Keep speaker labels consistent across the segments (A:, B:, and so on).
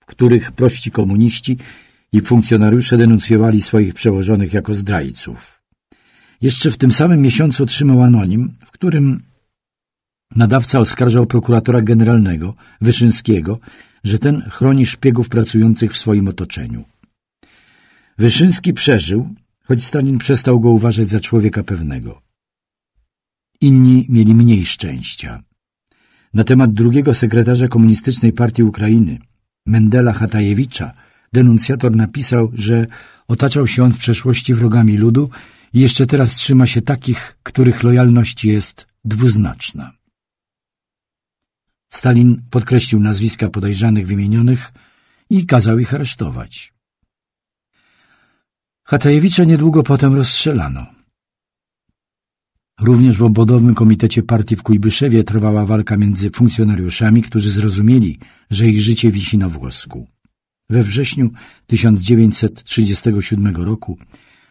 A: w których prości komuniści i funkcjonariusze denuncjowali swoich przełożonych jako zdrajców. Jeszcze w tym samym miesiącu otrzymał anonim, w którym nadawca oskarżał prokuratora generalnego Wyszyńskiego, że ten chroni szpiegów pracujących w swoim otoczeniu. Wyszyński przeżył, choć Stalin przestał go uważać za człowieka pewnego. Inni mieli mniej szczęścia na temat drugiego sekretarza Komunistycznej Partii Ukrainy, Mendela Hatajewicza, denuncjator napisał, że otaczał się on w przeszłości wrogami ludu i jeszcze teraz trzyma się takich, których lojalność jest dwuznaczna. Stalin podkreślił nazwiska podejrzanych wymienionych i kazał ich aresztować. Hatajewicza niedługo potem rozstrzelano. Również w obwodowym komitecie partii w Kujbyszewie trwała walka między funkcjonariuszami, którzy zrozumieli, że ich życie wisi na włosku. We wrześniu 1937 roku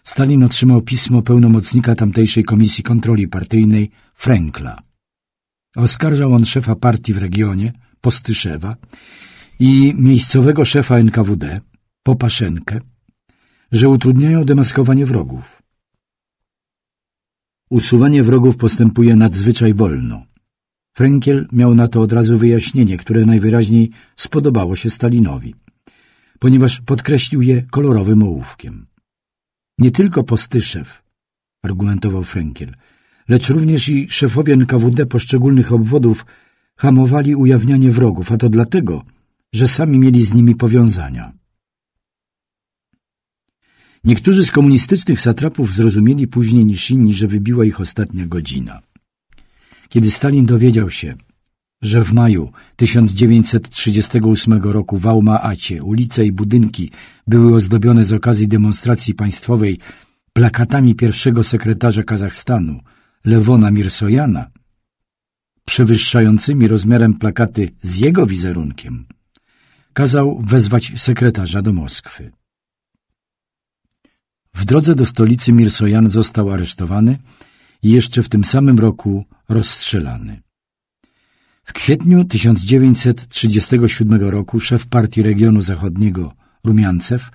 A: Stalin otrzymał pismo pełnomocnika tamtejszej Komisji Kontroli Partyjnej Frankla. Oskarżał on szefa partii w regionie, Postyszewa, i miejscowego szefa NKWD, Popaszenkę, że utrudniają demaskowanie wrogów. Usuwanie wrogów postępuje nadzwyczaj wolno. Frenkiel miał na to od razu wyjaśnienie, które najwyraźniej spodobało się Stalinowi, ponieważ podkreślił je kolorowym ołówkiem. Nie tylko Postyszew, argumentował Frenkiel, lecz również i szefowie NKWD poszczególnych obwodów hamowali ujawnianie wrogów, a to dlatego, że sami mieli z nimi powiązania. Niektórzy z komunistycznych satrapów zrozumieli później niż inni, że wybiła ich ostatnia godzina. Kiedy Stalin dowiedział się, że w maju 1938 roku w Aumaacie acie ulice i budynki były ozdobione z okazji demonstracji państwowej plakatami pierwszego sekretarza Kazachstanu, Lewona Mirsojana, przewyższającymi rozmiarem plakaty z jego wizerunkiem, kazał wezwać sekretarza do Moskwy. W drodze do stolicy Mirsojan został aresztowany i jeszcze w tym samym roku rozstrzelany. W kwietniu 1937 roku szef partii regionu zachodniego Rumiancew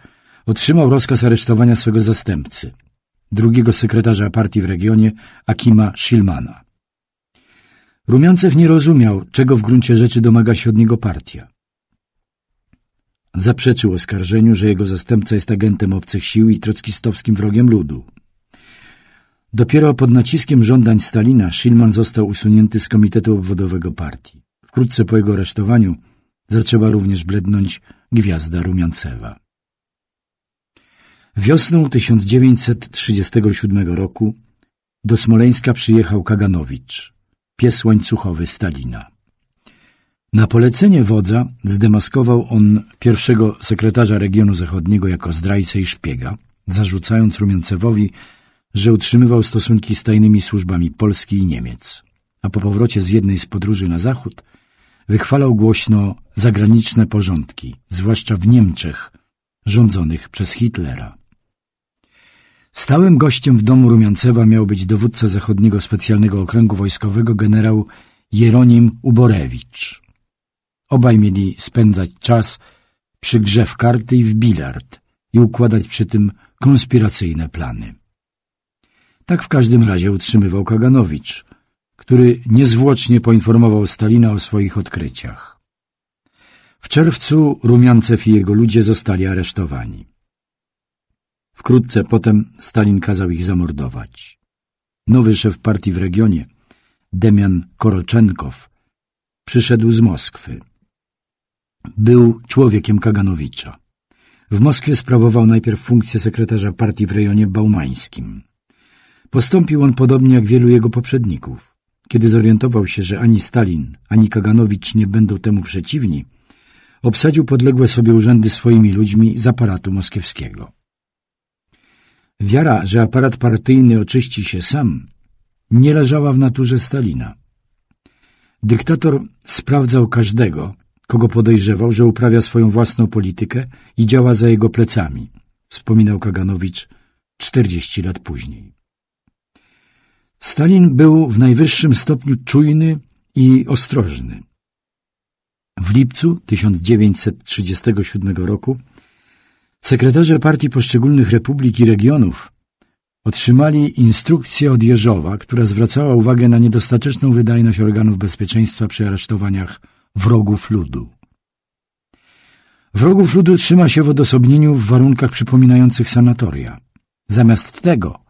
A: otrzymał rozkaz aresztowania swego zastępcy, drugiego sekretarza partii w regionie Akima Szilmana. Rumiancew nie rozumiał, czego w gruncie rzeczy domaga się od niego partia. Zaprzeczył oskarżeniu, że jego zastępca jest agentem obcych sił i trockistowskim wrogiem ludu. Dopiero pod naciskiem żądań Stalina Schillman został usunięty z Komitetu Obwodowego Partii. Wkrótce po jego aresztowaniu zaczęła również blednąć gwiazda Rumiancewa. Wiosną 1937 roku do Smoleńska przyjechał Kaganowicz, pies łańcuchowy Stalina. Na polecenie wodza zdemaskował on pierwszego sekretarza regionu zachodniego jako zdrajcę i szpiega, zarzucając Rumiancewowi, że utrzymywał stosunki z tajnymi służbami Polski i Niemiec, a po powrocie z jednej z podróży na zachód wychwalał głośno zagraniczne porządki, zwłaszcza w Niemczech, rządzonych przez Hitlera. Stałym gościem w domu Rumiancewa miał być dowódca zachodniego specjalnego okręgu wojskowego generał Jeronim Uborewicz. Obaj mieli spędzać czas przy grze w karty i w bilard i układać przy tym konspiracyjne plany. Tak w każdym razie utrzymywał Kaganowicz, który niezwłocznie poinformował Stalina o swoich odkryciach. W czerwcu Rumiancew i jego ludzie zostali aresztowani. Wkrótce potem Stalin kazał ich zamordować. Nowy szef partii w regionie, Demian Koroczenkow, przyszedł z Moskwy. Był człowiekiem Kaganowicza. W Moskwie sprawował najpierw funkcję sekretarza partii w rejonie baumańskim. Postąpił on podobnie jak wielu jego poprzedników. Kiedy zorientował się, że ani Stalin, ani Kaganowicz nie będą temu przeciwni, obsadził podległe sobie urzędy swoimi ludźmi z aparatu moskiewskiego. Wiara, że aparat partyjny oczyści się sam, nie leżała w naturze Stalina. Dyktator sprawdzał każdego, kogo podejrzewał, że uprawia swoją własną politykę i działa za jego plecami, wspominał Kaganowicz 40 lat później. Stalin był w najwyższym stopniu czujny i ostrożny. W lipcu 1937 roku sekretarze partii poszczególnych republik i regionów otrzymali instrukcję od Jeżowa, która zwracała uwagę na niedostateczną wydajność organów bezpieczeństwa przy aresztowaniach wrogów ludu. Wrogów ludu trzyma się w odosobnieniu w warunkach przypominających sanatoria. Zamiast tego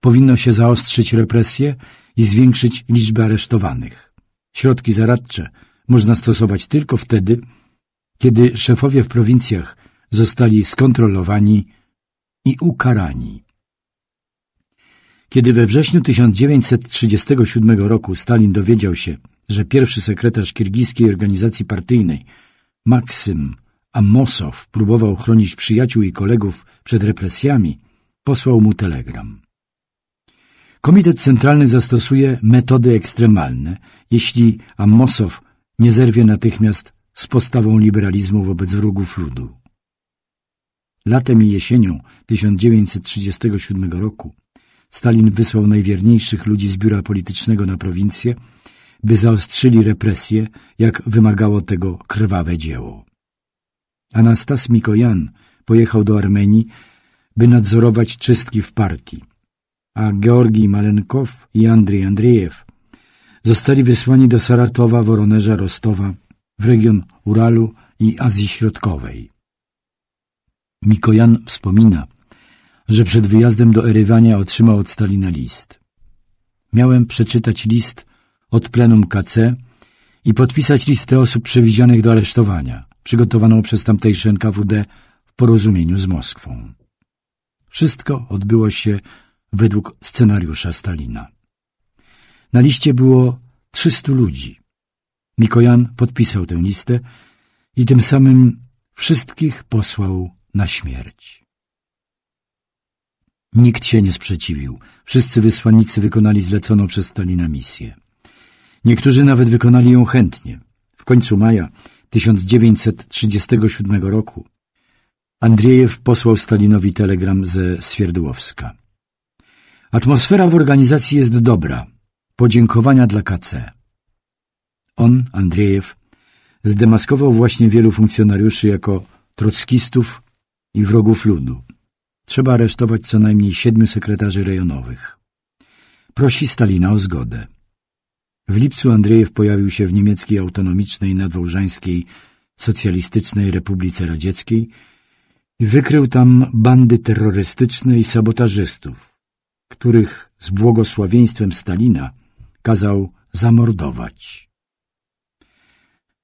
A: powinno się zaostrzyć represje i zwiększyć liczbę aresztowanych. Środki zaradcze można stosować tylko wtedy, kiedy szefowie w prowincjach zostali skontrolowani i ukarani. Kiedy we wrześniu 1937 roku Stalin dowiedział się, że pierwszy sekretarz kirgijskiej organizacji partyjnej, Maksym Amosow, próbował chronić przyjaciół i kolegów przed represjami, posłał mu telegram. Komitet Centralny zastosuje metody ekstremalne, jeśli Amosow nie zerwie natychmiast z postawą liberalizmu wobec wrogów ludu. Latem i jesienią 1937 roku Stalin wysłał najwierniejszych ludzi z biura politycznego na prowincję – by zaostrzyli represje, jak wymagało tego krwawe dzieło. Anastas Mikojan pojechał do Armenii, by nadzorować czystki w partii, a Georgi Malenkow i Andrzej Andrzejew zostali wysłani do Saratowa, Woronerza, Rostowa, w region Uralu i Azji Środkowej. Mikojan wspomina, że przed wyjazdem do Erywania otrzymał od Stalina list. Miałem przeczytać list od plenum KC i podpisać listę osób przewidzianych do aresztowania, przygotowaną przez tamtejsze NKWD w porozumieniu z Moskwą. Wszystko odbyło się według scenariusza Stalina. Na liście było 300 ludzi. Mikojan podpisał tę listę i tym samym wszystkich posłał na śmierć. Nikt się nie sprzeciwił. Wszyscy wysłannicy wykonali zleconą przez Stalina misję. Niektórzy nawet wykonali ją chętnie. W końcu maja 1937 roku Andriejew posłał Stalinowi telegram ze Swierdłowska. Atmosfera w organizacji jest dobra. Podziękowania dla KC. On, Andriejew, zdemaskował właśnie wielu funkcjonariuszy jako trockistów i wrogów ludu. Trzeba aresztować co najmniej siedmiu sekretarzy rejonowych. Prosi Stalina o zgodę. W lipcu Andrzejew pojawił się w niemieckiej autonomicznej nadwałżańskiej socjalistycznej Republice Radzieckiej i wykrył tam bandy terrorystyczne i sabotażystów, których z błogosławieństwem Stalina kazał zamordować.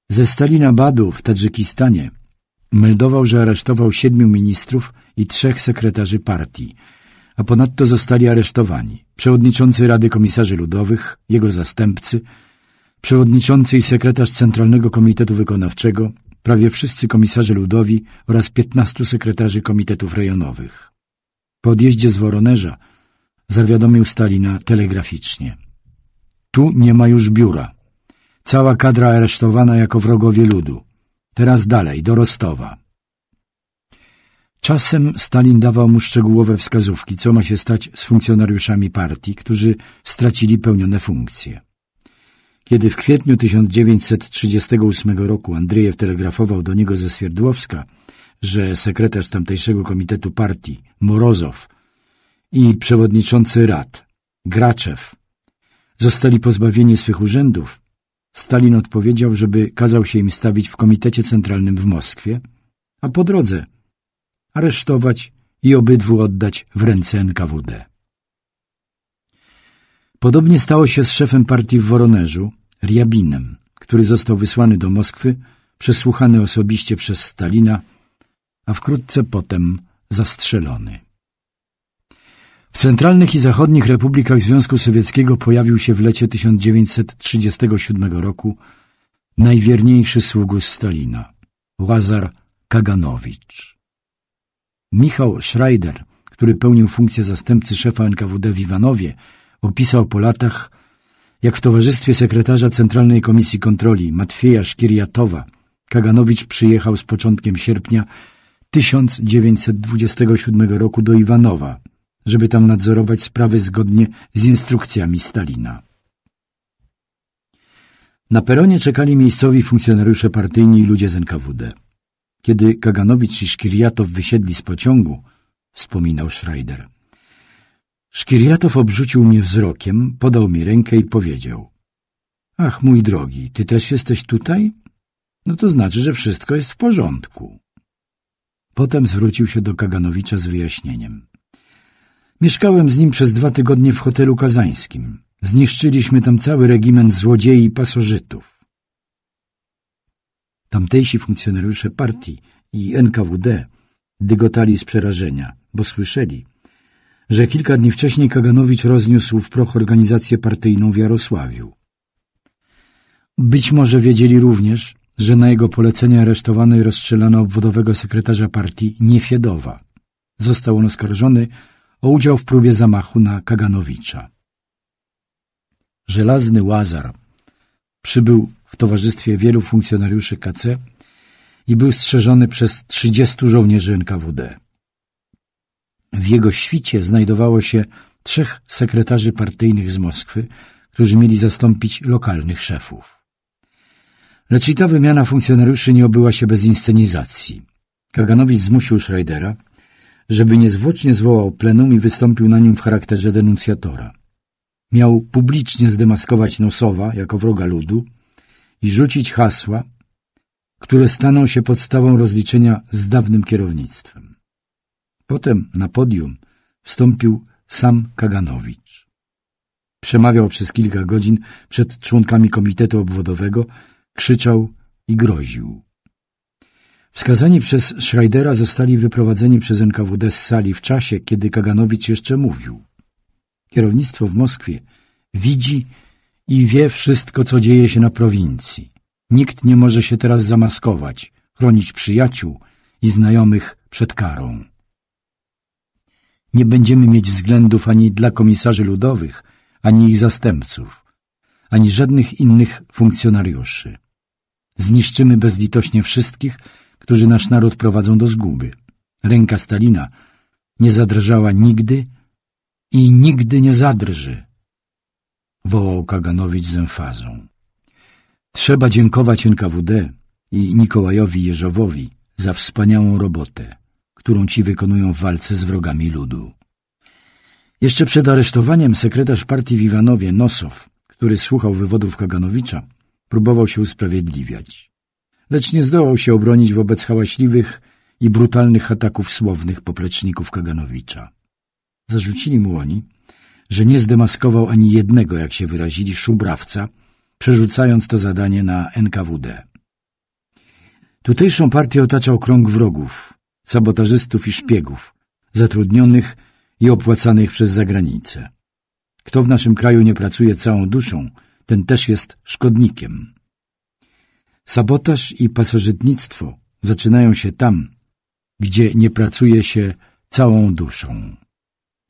A: Ze Stalina Badu w Tadżykistanie meldował, że aresztował siedmiu ministrów i trzech sekretarzy partii – a ponadto zostali aresztowani przewodniczący Rady Komisarzy Ludowych, jego zastępcy, przewodniczący i sekretarz Centralnego Komitetu Wykonawczego, prawie wszyscy komisarze ludowi oraz piętnastu sekretarzy komitetów rejonowych. Po odjeździe z Woronerza zawiadomił Stalina telegraficznie. Tu nie ma już biura. Cała kadra aresztowana jako wrogowie ludu. Teraz dalej, do Rostowa. Czasem Stalin dawał mu szczegółowe wskazówki, co ma się stać z funkcjonariuszami partii, którzy stracili pełnione funkcje. Kiedy w kwietniu 1938 roku Andrzejew telegrafował do niego ze Swierdłowska, że sekretarz tamtejszego komitetu partii, Morozow i przewodniczący rad, Graczew, zostali pozbawieni swych urzędów, Stalin odpowiedział, żeby kazał się im stawić w komitecie centralnym w Moskwie, a po drodze – aresztować i obydwu oddać w ręce NKWD. Podobnie stało się z szefem partii w Woronerzu, Riabinem, który został wysłany do Moskwy, przesłuchany osobiście przez Stalina, a wkrótce potem zastrzelony. W centralnych i zachodnich republikach Związku Sowieckiego pojawił się w lecie 1937 roku najwierniejszy sługus Stalina, Łazar Kaganowicz. Michał Schreider, który pełnił funkcję zastępcy szefa NKWD w Iwanowie, opisał po latach, jak w towarzystwie sekretarza Centralnej Komisji Kontroli Matwieja Szkiriatowa Kaganowicz przyjechał z początkiem sierpnia 1927 roku do Iwanowa, żeby tam nadzorować sprawy zgodnie z instrukcjami Stalina. Na peronie czekali miejscowi funkcjonariusze partyjni i ludzie z NKWD. Kiedy Kaganowicz i Szkiriatow wysiedli z pociągu, wspominał Schreider. Szkiriatow obrzucił mnie wzrokiem, podał mi rękę i powiedział. Ach, mój drogi, ty też jesteś tutaj? No to znaczy, że wszystko jest w porządku. Potem zwrócił się do Kaganowicza z wyjaśnieniem. Mieszkałem z nim przez dwa tygodnie w hotelu kazańskim. Zniszczyliśmy tam cały regiment złodziei i pasożytów. Tamtejsi funkcjonariusze partii i NKWD dygotali z przerażenia, bo słyszeli, że kilka dni wcześniej Kaganowicz rozniósł w proch organizację partyjną w Jarosławiu. Być może wiedzieli również, że na jego polecenie aresztowano i rozstrzelano obwodowego sekretarza partii Niefiedowa. Został on oskarżony o udział w próbie zamachu na Kaganowicza. Żelazny Łazar przybył w towarzystwie wielu funkcjonariuszy KC i był strzeżony przez 30 żołnierzy NKWD. W jego świcie znajdowało się trzech sekretarzy partyjnych z Moskwy, którzy mieli zastąpić lokalnych szefów. Lecz i ta wymiana funkcjonariuszy nie obyła się bez inscenizacji. Kaganowicz zmusił Schreidera, żeby niezwłocznie zwołał plenum i wystąpił na nim w charakterze denuncjatora. Miał publicznie zdemaskować Nosowa jako wroga ludu i rzucić hasła, które staną się podstawą rozliczenia z dawnym kierownictwem. Potem na podium wstąpił sam Kaganowicz. Przemawiał przez kilka godzin przed członkami komitetu obwodowego, krzyczał i groził. Wskazani przez Schreidera zostali wyprowadzeni przez NKWD z sali w czasie, kiedy Kaganowicz jeszcze mówił. Kierownictwo w Moskwie widzi i wie wszystko, co dzieje się na prowincji. Nikt nie może się teraz zamaskować, chronić przyjaciół i znajomych przed karą. Nie będziemy mieć względów ani dla komisarzy ludowych, ani ich zastępców, ani żadnych innych funkcjonariuszy. Zniszczymy bezlitośnie wszystkich, którzy nasz naród prowadzą do zguby. Ręka Stalina nie zadrżała nigdy i nigdy nie zadrży wołał Kaganowicz z emfazą. Trzeba dziękować NKWD i Nikołajowi Jeżowowi za wspaniałą robotę, którą ci wykonują w walce z wrogami ludu. Jeszcze przed aresztowaniem sekretarz partii w Iwanowie, Nosow, który słuchał wywodów Kaganowicza, próbował się usprawiedliwiać. Lecz nie zdołał się obronić wobec hałaśliwych i brutalnych ataków słownych popleczników Kaganowicza. Zarzucili mu oni, że nie zdemaskował ani jednego, jak się wyrazili, szubrawca, przerzucając to zadanie na NKWD. Tutejszą partię otaczał krąg wrogów, sabotażystów i szpiegów, zatrudnionych i opłacanych przez zagranicę. Kto w naszym kraju nie pracuje całą duszą, ten też jest szkodnikiem. Sabotaż i pasożytnictwo zaczynają się tam, gdzie nie pracuje się całą duszą.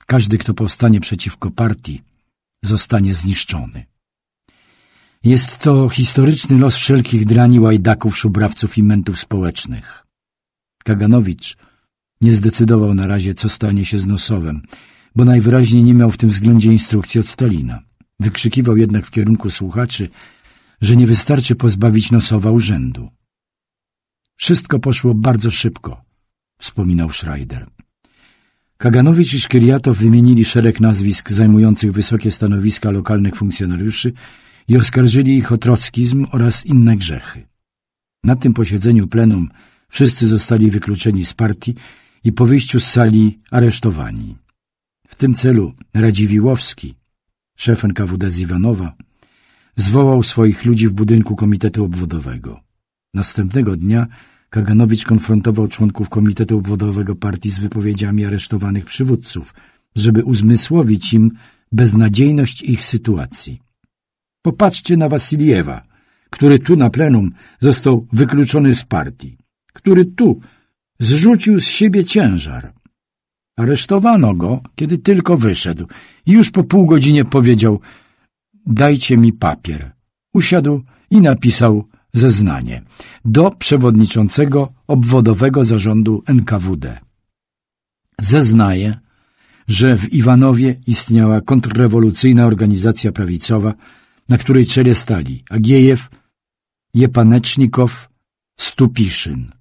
A: Każdy, kto powstanie przeciwko partii, zostanie zniszczony. Jest to historyczny los wszelkich drani, łajdaków, szubrawców i mentów społecznych. Kaganowicz nie zdecydował na razie, co stanie się z Nosowem, bo najwyraźniej nie miał w tym względzie instrukcji od Stalina. Wykrzykiwał jednak w kierunku słuchaczy, że nie wystarczy pozbawić Nosowa urzędu. Wszystko poszło bardzo szybko, wspominał Schreider. Kaganowicz i Szkiriatow wymienili szereg nazwisk zajmujących wysokie stanowiska lokalnych funkcjonariuszy i oskarżyli ich o trockizm oraz inne grzechy. Na tym posiedzeniu plenum wszyscy zostali wykluczeni z partii i po wyjściu z sali aresztowani. W tym celu Radziwiłowski, szef NKWD z Iwanowa, zwołał swoich ludzi w budynku Komitetu Obwodowego. Następnego dnia Kaganowicz konfrontował członków Komitetu Obwodowego Partii z wypowiedziami aresztowanych przywódców, żeby uzmysłowić im beznadziejność ich sytuacji. Popatrzcie na Wasiliewa, który tu na plenum został wykluczony z partii, który tu zrzucił z siebie ciężar. Aresztowano go, kiedy tylko wyszedł i już po pół godzinie powiedział – dajcie mi papier. Usiadł i napisał zeznanie do przewodniczącego obwodowego zarządu NKWD. Zeznaje, że w Iwanowie istniała kontrrewolucyjna organizacja prawicowa, na której czele stali Agiejew, Jepanecznikow, Stupiszyn,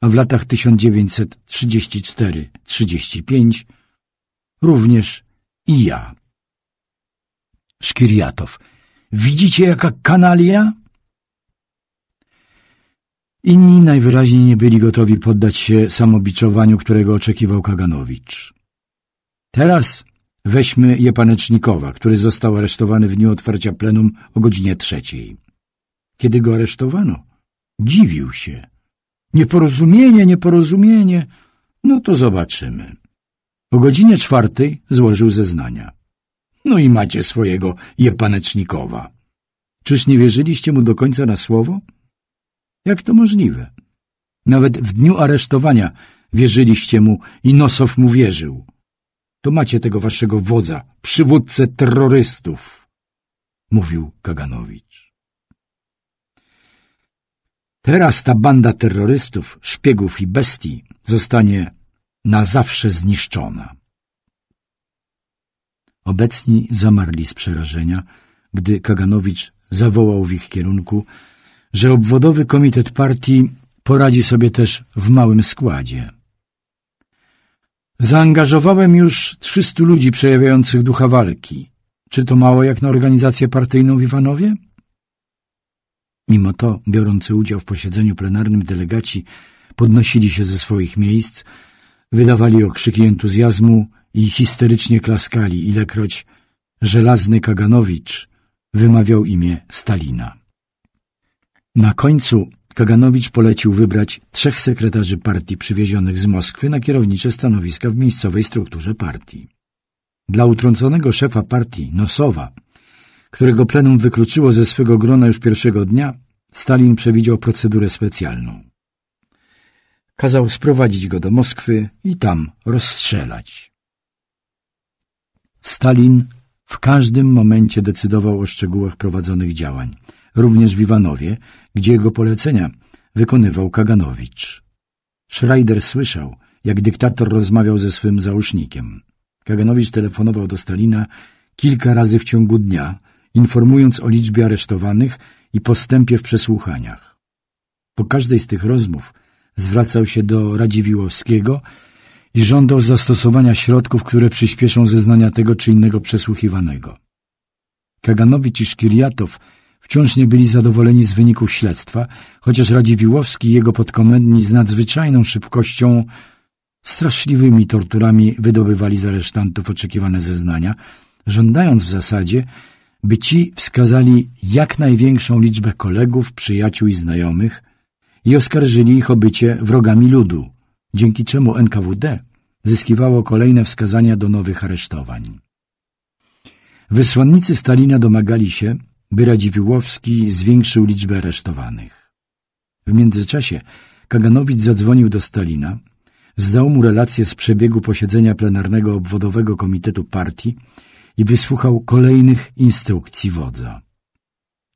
A: a w latach 1934-35 również i ja. Szkiriatow. Widzicie jaka kanalia? Inni najwyraźniej nie byli gotowi poddać się samobiczowaniu, którego oczekiwał Kaganowicz. Teraz weźmy Jepanecznikowa, który został aresztowany w dniu otwarcia plenum o godzinie trzeciej. Kiedy go aresztowano, dziwił się. Nieporozumienie, nieporozumienie. No to zobaczymy. O godzinie czwartej złożył zeznania. No i macie swojego Jepanecznikowa. Czyż nie wierzyliście mu do końca na słowo? Jak to możliwe? Nawet w dniu aresztowania wierzyliście mu i Nosow mu wierzył. To macie tego waszego wodza, przywódcę terrorystów, mówił Kaganowicz. Teraz ta banda terrorystów, szpiegów i bestii zostanie na zawsze zniszczona. Obecni zamarli z przerażenia, gdy Kaganowicz zawołał w ich kierunku – że obwodowy komitet partii poradzi sobie też w małym składzie. Zaangażowałem już 300 ludzi przejawiających ducha walki. Czy to mało jak na organizację partyjną w Iwanowie? Mimo to, biorący udział w posiedzeniu plenarnym delegaci podnosili się ze swoich miejsc, wydawali okrzyki entuzjazmu i histerycznie klaskali, ilekroć żelazny Kaganowicz wymawiał imię Stalina. Na końcu Kaganowicz polecił wybrać trzech sekretarzy partii przywiezionych z Moskwy na kierownicze stanowiska w miejscowej strukturze partii. Dla utrąconego szefa partii, Nosowa, którego plenum wykluczyło ze swego grona już pierwszego dnia, Stalin przewidział procedurę specjalną. Kazał sprowadzić go do Moskwy i tam rozstrzelać. Stalin w każdym momencie decydował o szczegółach prowadzonych działań – również w Iwanowie, gdzie jego polecenia wykonywał Kaganowicz. Schreider słyszał, jak dyktator rozmawiał ze swym załóżnikiem. Kaganowicz telefonował do Stalina kilka razy w ciągu dnia, informując o liczbie aresztowanych i postępie w przesłuchaniach. Po każdej z tych rozmów zwracał się do Radziwiłowskiego i żądał zastosowania środków, które przyspieszą zeznania tego czy innego przesłuchiwanego. Kaganowicz i Szkiriatow wciąż nie byli zadowoleni z wyników śledztwa, chociaż Radziwiłowski i jego podkomendni z nadzwyczajną szybkością, straszliwymi torturami wydobywali z aresztantów oczekiwane zeznania, żądając w zasadzie, by ci wskazali jak największą liczbę kolegów, przyjaciół i znajomych i oskarżyli ich o bycie wrogami ludu, dzięki czemu NKWD zyskiwało kolejne wskazania do nowych aresztowań. Wysłannicy Stalina domagali się, Byradziwiłowski zwiększył liczbę aresztowanych. W międzyczasie Kaganowicz zadzwonił do Stalina, zdał mu relację z przebiegu posiedzenia plenarnego obwodowego komitetu partii i wysłuchał kolejnych instrukcji wodza.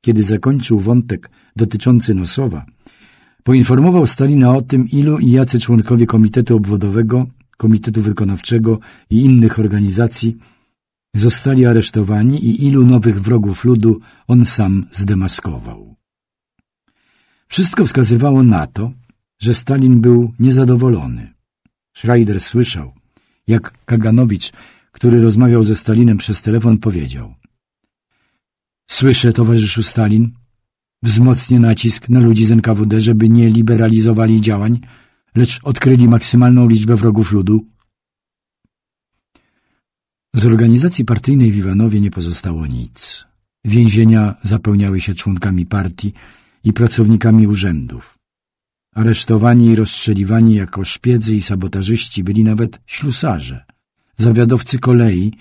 A: Kiedy zakończył wątek dotyczący Nosowa, poinformował Stalina o tym, ilu i jacy członkowie komitetu obwodowego, komitetu wykonawczego i innych organizacji – zostali aresztowani i ilu nowych wrogów ludu on sam zdemaskował. Wszystko wskazywało na to, że Stalin był niezadowolony. Schreider słyszał, jak Kaganowicz, który rozmawiał ze Stalinem przez telefon, powiedział Słyszę, towarzyszu Stalin, wzmocnię nacisk na ludzi z NKWD, żeby nie liberalizowali działań, lecz odkryli maksymalną liczbę wrogów ludu z organizacji partyjnej w Iwanowie nie pozostało nic. Więzienia zapełniały się członkami partii i pracownikami urzędów. Aresztowani i rozstrzeliwani jako szpiedzy i sabotażyści byli nawet ślusarze, zawiadowcy kolei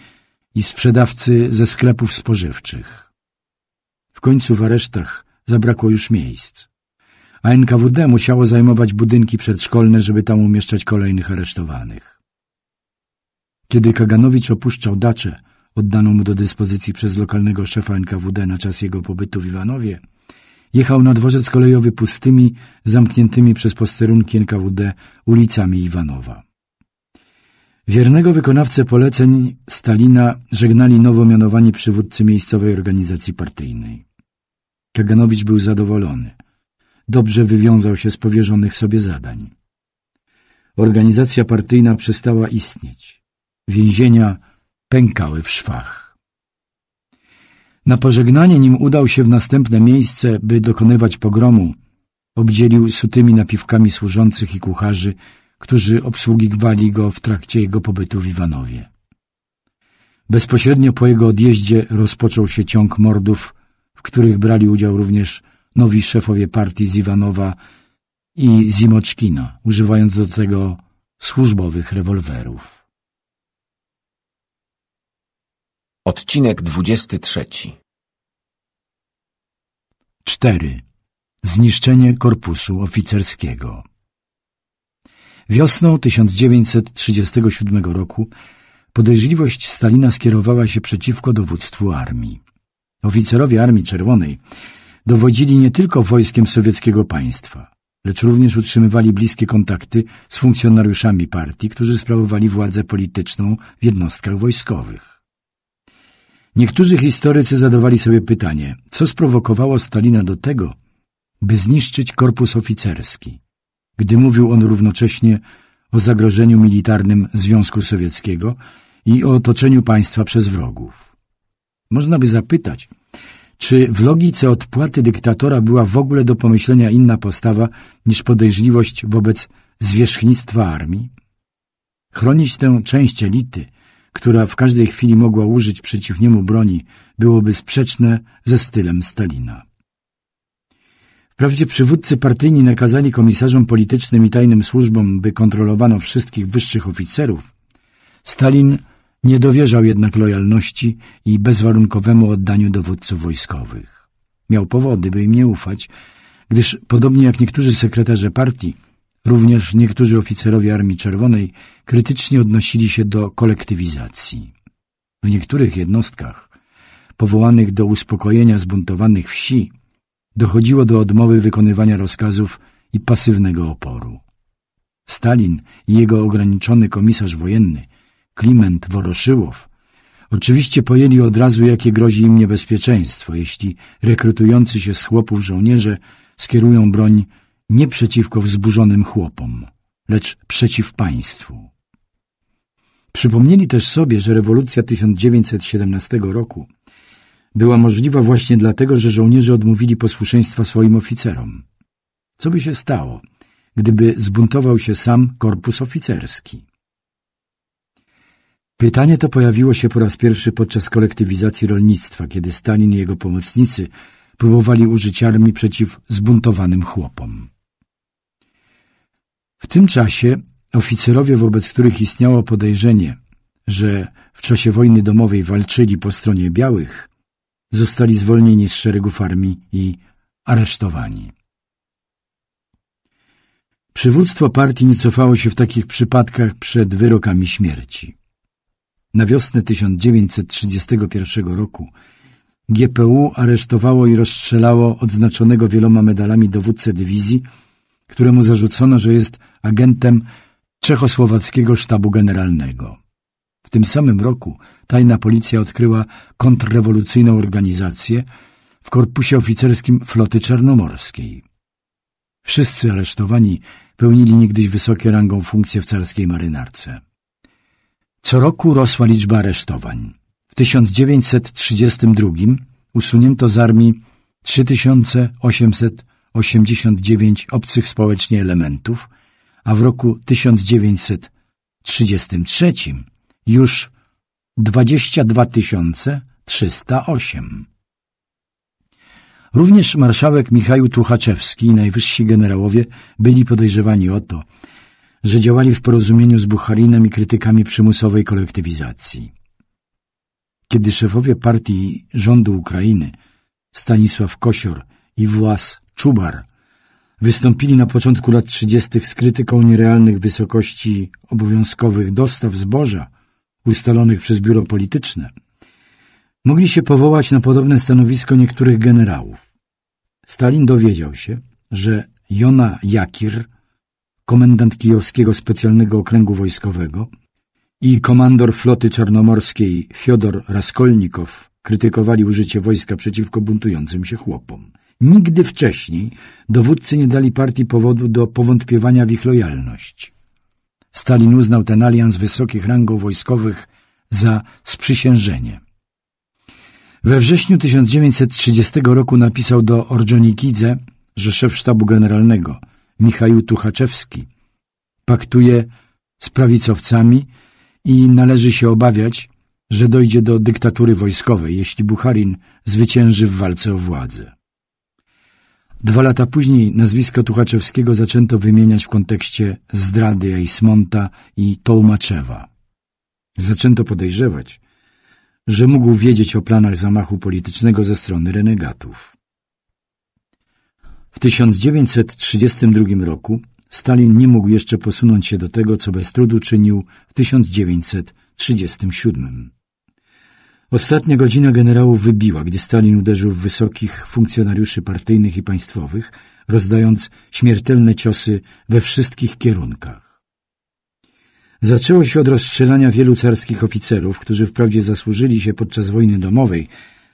A: i sprzedawcy ze sklepów spożywczych. W końcu w aresztach zabrakło już miejsc, a NKWD musiało zajmować budynki przedszkolne, żeby tam umieszczać kolejnych aresztowanych. Kiedy Kaganowicz opuszczał daczę, oddaną mu do dyspozycji przez lokalnego szefa NKWD na czas jego pobytu w Iwanowie, jechał na dworzec kolejowy pustymi, zamkniętymi przez posterunki NKWD ulicami Iwanowa. Wiernego wykonawcę poleceń Stalina żegnali nowo mianowani przywódcy miejscowej organizacji partyjnej. Kaganowicz był zadowolony. Dobrze wywiązał się z powierzonych sobie zadań. Organizacja partyjna przestała istnieć. Więzienia pękały w szwach. Na pożegnanie nim udał się w następne miejsce, by dokonywać pogromu. Obdzielił sutymi napiwkami służących i kucharzy, którzy obsługiwali go w trakcie jego pobytu w Iwanowie. Bezpośrednio po jego odjeździe rozpoczął się ciąg mordów, w których brali udział również nowi szefowie partii z Iwanowa i Zimoczkina, używając do tego służbowych rewolwerów. Odcinek 23 4. Zniszczenie korpusu oficerskiego Wiosną 1937 roku podejrzliwość Stalina skierowała się przeciwko dowództwu armii. Oficerowie Armii Czerwonej dowodzili nie tylko wojskiem sowieckiego państwa, lecz również utrzymywali bliskie kontakty z funkcjonariuszami partii, którzy sprawowali władzę polityczną w jednostkach wojskowych. Niektórzy historycy zadawali sobie pytanie, co sprowokowało Stalina do tego, by zniszczyć korpus oficerski, gdy mówił on równocześnie o zagrożeniu militarnym Związku Sowieckiego i o otoczeniu państwa przez wrogów. Można by zapytać, czy w logice odpłaty dyktatora była w ogóle do pomyślenia inna postawa niż podejrzliwość wobec zwierzchnictwa armii? Chronić tę część elity, która w każdej chwili mogła użyć przeciw niemu broni, byłoby sprzeczne ze stylem Stalina. Wprawdzie przywódcy partyjni nakazali komisarzom politycznym i tajnym służbom, by kontrolowano wszystkich wyższych oficerów, Stalin nie dowierzał jednak lojalności i bezwarunkowemu oddaniu dowódców wojskowych. Miał powody, by im nie ufać, gdyż, podobnie jak niektórzy sekretarze partii, Również niektórzy oficerowie Armii Czerwonej krytycznie odnosili się do kolektywizacji. W niektórych jednostkach powołanych do uspokojenia zbuntowanych wsi dochodziło do odmowy wykonywania rozkazów i pasywnego oporu. Stalin i jego ograniczony komisarz wojenny Kliment Woroszyłow oczywiście pojęli od razu, jakie grozi im niebezpieczeństwo, jeśli rekrutujący się z chłopów żołnierze skierują broń nie przeciwko wzburzonym chłopom, lecz przeciw państwu. Przypomnieli też sobie, że rewolucja 1917 roku była możliwa właśnie dlatego, że żołnierze odmówili posłuszeństwa swoim oficerom. Co by się stało, gdyby zbuntował się sam korpus oficerski? Pytanie to pojawiło się po raz pierwszy podczas kolektywizacji rolnictwa, kiedy Stalin i jego pomocnicy próbowali użyć armii przeciw zbuntowanym chłopom. W tym czasie oficerowie, wobec których istniało podejrzenie, że w czasie wojny domowej walczyli po stronie białych, zostali zwolnieni z szeregów armii i aresztowani. Przywództwo partii nie cofało się w takich przypadkach przed wyrokami śmierci. Na wiosnę 1931 roku GPU aresztowało i rozstrzelało odznaczonego wieloma medalami dowódcę dywizji któremu zarzucono, że jest agentem czechosłowackiego sztabu generalnego. W tym samym roku tajna policja odkryła kontrrewolucyjną organizację w korpusie oficerskim floty czarnomorskiej. Wszyscy aresztowani pełnili niegdyś wysokie rangą funkcje w carskiej marynarce. Co roku rosła liczba aresztowań. W 1932 usunięto z armii 3800 89 obcych społecznie elementów, a w roku 1933 już 22 308. Również marszałek Michał Tuchaczewski i najwyżsi generałowie byli podejrzewani o to, że działali w porozumieniu z Bucharinem i krytykami przymusowej kolektywizacji. Kiedy szefowie partii rządu Ukrainy Stanisław Kosior i Włas Czubar wystąpili na początku lat 30. z krytyką nierealnych wysokości obowiązkowych dostaw zboża ustalonych przez biuro polityczne, mogli się powołać na podobne stanowisko niektórych generałów. Stalin dowiedział się, że Jona Jakir, komendant kijowskiego specjalnego okręgu wojskowego i komandor floty czarnomorskiej Fiodor Raskolnikow krytykowali użycie wojska przeciwko buntującym się chłopom – Nigdy wcześniej dowódcy nie dali partii powodu do powątpiewania w ich lojalność. Stalin uznał ten alians wysokich rangów wojskowych za sprzysiężenie. We wrześniu 1930 roku napisał do Ordżonikidze, że szef sztabu generalnego Michał Tuchaczewski paktuje z prawicowcami i należy się obawiać, że dojdzie do dyktatury wojskowej, jeśli Bucharin zwycięży w walce o władzę. Dwa lata później nazwisko Tuchaczewskiego zaczęto wymieniać w kontekście zdrady Eismonta i Tołmaczewa. Zaczęto podejrzewać, że mógł wiedzieć o planach zamachu politycznego ze strony renegatów. W 1932 roku Stalin nie mógł jeszcze posunąć się do tego, co bez trudu czynił w 1937. Ostatnia godzina generałów wybiła, gdy Stalin uderzył w wysokich funkcjonariuszy partyjnych i państwowych, rozdając śmiertelne ciosy we wszystkich kierunkach. Zaczęło się od rozstrzelania wielu carskich oficerów, którzy wprawdzie zasłużyli się podczas wojny domowej,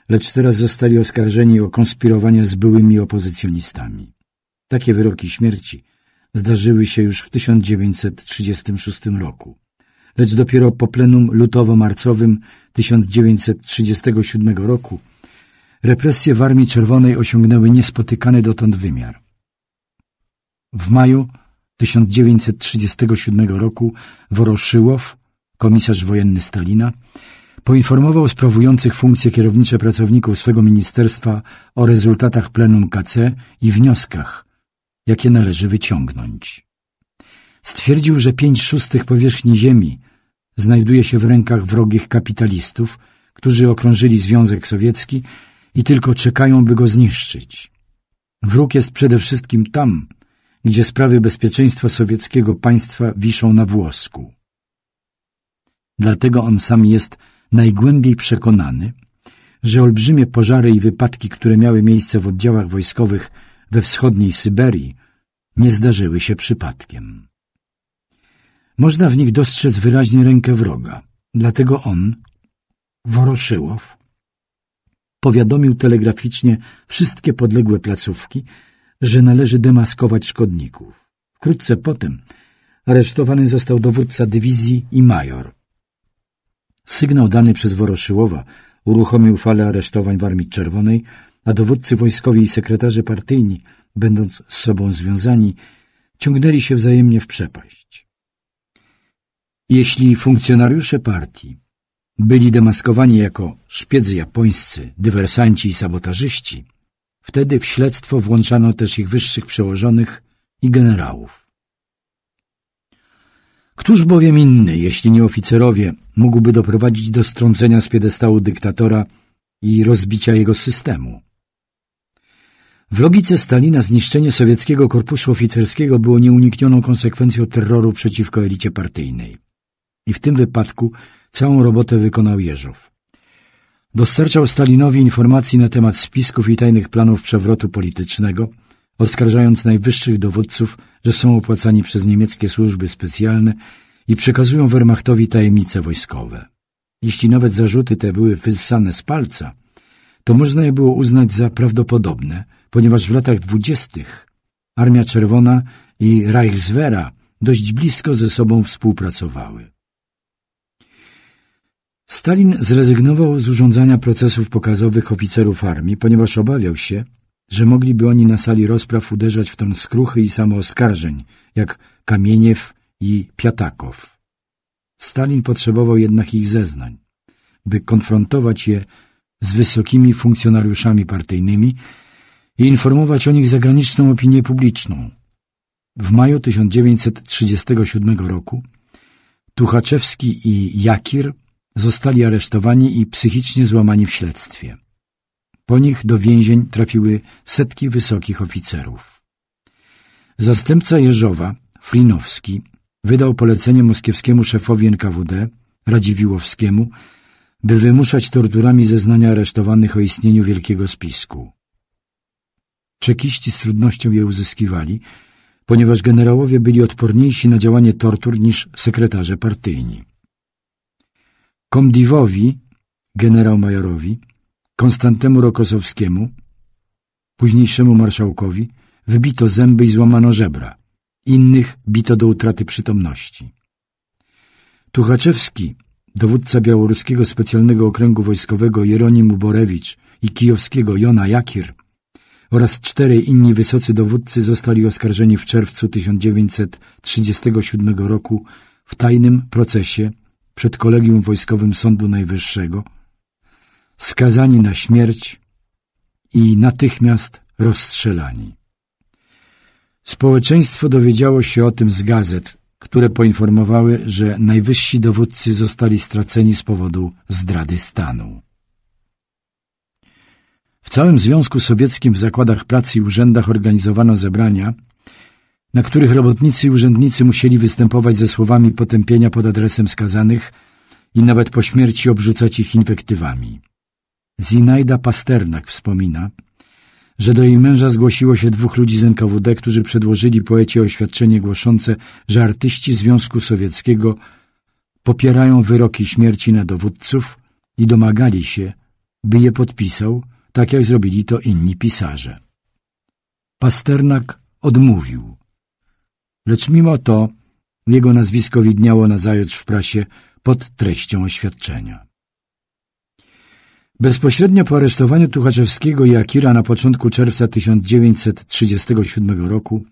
A: lecz teraz zostali oskarżeni o konspirowanie z byłymi opozycjonistami. Takie wyroki śmierci zdarzyły się już w 1936 roku lecz dopiero po plenum lutowo-marcowym 1937 roku represje w Armii Czerwonej osiągnęły niespotykany dotąd wymiar. W maju 1937 roku Woroszyłow, komisarz wojenny Stalina, poinformował sprawujących funkcje kierownicze pracowników swego ministerstwa o rezultatach plenum KC i wnioskach, jakie należy wyciągnąć. Stwierdził, że pięć szóstych powierzchni ziemi znajduje się w rękach wrogich kapitalistów, którzy okrążyli Związek Sowiecki i tylko czekają, by go zniszczyć. Wróg jest przede wszystkim tam, gdzie sprawy bezpieczeństwa sowieckiego państwa wiszą na włosku. Dlatego on sam jest najgłębiej przekonany, że olbrzymie pożary i wypadki, które miały miejsce w oddziałach wojskowych we wschodniej Syberii, nie zdarzyły się przypadkiem. Można w nich dostrzec wyraźnie rękę wroga. Dlatego on, Woroszyłow, powiadomił telegraficznie wszystkie podległe placówki, że należy demaskować szkodników. Wkrótce potem aresztowany został dowódca dywizji i major. Sygnał dany przez Woroszyłowa uruchomił falę aresztowań w Armii Czerwonej, a dowódcy wojskowi i sekretarze partyjni, będąc z sobą związani, ciągnęli się wzajemnie w przepaść. Jeśli funkcjonariusze partii byli demaskowani jako szpiedzy japońscy, dywersanci i sabotażyści, wtedy w śledztwo włączano też ich wyższych przełożonych i generałów. Któż bowiem inny, jeśli nie oficerowie, mógłby doprowadzić do strącenia z piedestału dyktatora i rozbicia jego systemu? W logice Stalina zniszczenie sowieckiego korpusu oficerskiego było nieuniknioną konsekwencją terroru przeciwko elicie partyjnej i w tym wypadku całą robotę wykonał Jeżow. Dostarczał Stalinowi informacji na temat spisków i tajnych planów przewrotu politycznego, oskarżając najwyższych dowódców, że są opłacani przez niemieckie służby specjalne i przekazują Wehrmachtowi tajemnice wojskowe. Jeśli nawet zarzuty te były wyssane z palca, to można je było uznać za prawdopodobne, ponieważ w latach dwudziestych Armia Czerwona i Reichswehra dość blisko ze sobą współpracowały. Stalin zrezygnował z urządzania procesów pokazowych oficerów armii, ponieważ obawiał się, że mogliby oni na sali rozpraw uderzać w ton skruchy i samooskarżeń, jak Kamieniew i Piatakow. Stalin potrzebował jednak ich zeznań, by konfrontować je z wysokimi funkcjonariuszami partyjnymi i informować o nich zagraniczną opinię publiczną. W maju 1937 roku Tuchaczewski i Jakir zostali aresztowani i psychicznie złamani w śledztwie. Po nich do więzień trafiły setki wysokich oficerów. Zastępca Jeżowa, Frinowski wydał polecenie moskiewskiemu szefowi NKWD, Radziwiłowskiemu, by wymuszać torturami zeznania aresztowanych o istnieniu wielkiego spisku. Czekiści z trudnością je uzyskiwali, ponieważ generałowie byli odporniejsi na działanie tortur niż sekretarze partyjni. Komdiwowi, generał-majorowi, Konstantemu Rokosowskiemu, późniejszemu marszałkowi, wybito zęby i złamano żebra. Innych bito do utraty przytomności. Tuchaczewski, dowódca białoruskiego specjalnego okręgu wojskowego Jeronim Borewicz i kijowskiego Jona Jakir oraz cztery inni wysocy dowódcy zostali oskarżeni w czerwcu 1937 roku w tajnym procesie przed Kolegium Wojskowym Sądu Najwyższego, skazani na śmierć i natychmiast rozstrzelani. Społeczeństwo dowiedziało się o tym z gazet, które poinformowały, że najwyżsi dowódcy zostali straceni z powodu zdrady stanu. W całym Związku Sowieckim w zakładach pracy i urzędach organizowano zebrania – na których robotnicy i urzędnicy musieli występować ze słowami potępienia pod adresem skazanych i nawet po śmierci obrzucać ich inwektywami. Zinajda Pasternak wspomina, że do jej męża zgłosiło się dwóch ludzi z NKWD, którzy przedłożyli poecie oświadczenie głoszące, że artyści Związku Sowieckiego popierają wyroki śmierci na dowódców i domagali się, by je podpisał, tak jak zrobili to inni pisarze. Pasternak odmówił. Lecz mimo to jego nazwisko widniało na zajutrz w prasie pod treścią oświadczenia. Bezpośrednio po aresztowaniu Tuchaczewskiego i Akira na początku czerwca 1937 roku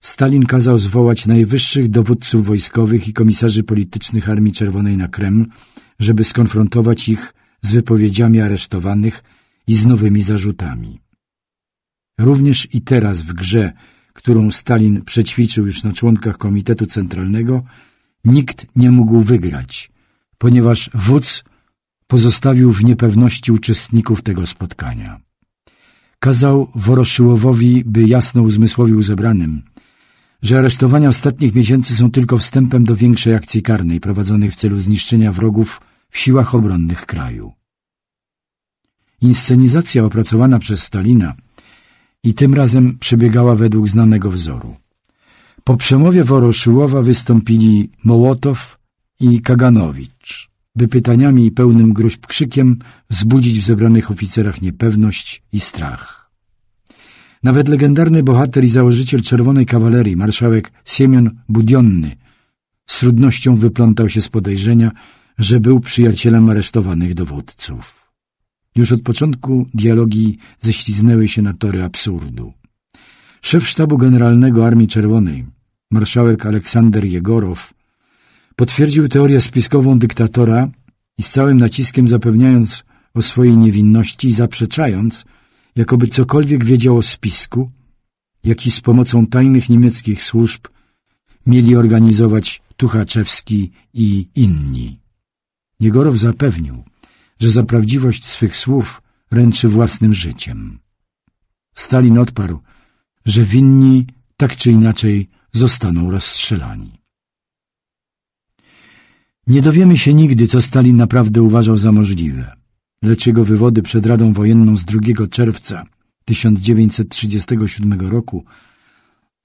A: Stalin kazał zwołać najwyższych dowódców wojskowych i komisarzy politycznych Armii Czerwonej na Kreml, żeby skonfrontować ich z wypowiedziami aresztowanych i z nowymi zarzutami. Również i teraz w grze którą Stalin przećwiczył już na członkach Komitetu Centralnego, nikt nie mógł wygrać, ponieważ wódz pozostawił w niepewności uczestników tego spotkania. Kazał Woroszyłowowi, by jasno uzmysłowił zebranym, że aresztowania ostatnich miesięcy są tylko wstępem do większej akcji karnej prowadzonej w celu zniszczenia wrogów w siłach obronnych kraju. Inscenizacja opracowana przez Stalina – i tym razem przebiegała według znanego wzoru. Po przemowie Woroszyłowa wystąpili Mołotow i Kaganowicz, by pytaniami i pełnym gruźb krzykiem wzbudzić w zebranych oficerach niepewność i strach. Nawet legendarny bohater i założyciel Czerwonej Kawalerii, marszałek Siemion Budionny, z trudnością wyplątał się z podejrzenia, że był przyjacielem aresztowanych dowódców. Już od początku dialogi ześliznęły się na tory absurdu. Szef sztabu generalnego Armii Czerwonej, marszałek Aleksander Jegorow, potwierdził teorię spiskową dyktatora i z całym naciskiem zapewniając o swojej niewinności, zaprzeczając, jakoby cokolwiek wiedział o spisku, jaki z pomocą tajnych niemieckich służb mieli organizować Tuchaczewski i inni. Jegorow zapewnił, że za prawdziwość swych słów ręczy własnym życiem. Stalin odparł, że winni tak czy inaczej zostaną rozstrzelani. Nie dowiemy się nigdy, co Stalin naprawdę uważał za możliwe, lecz jego wywody przed Radą Wojenną z 2 czerwca 1937 roku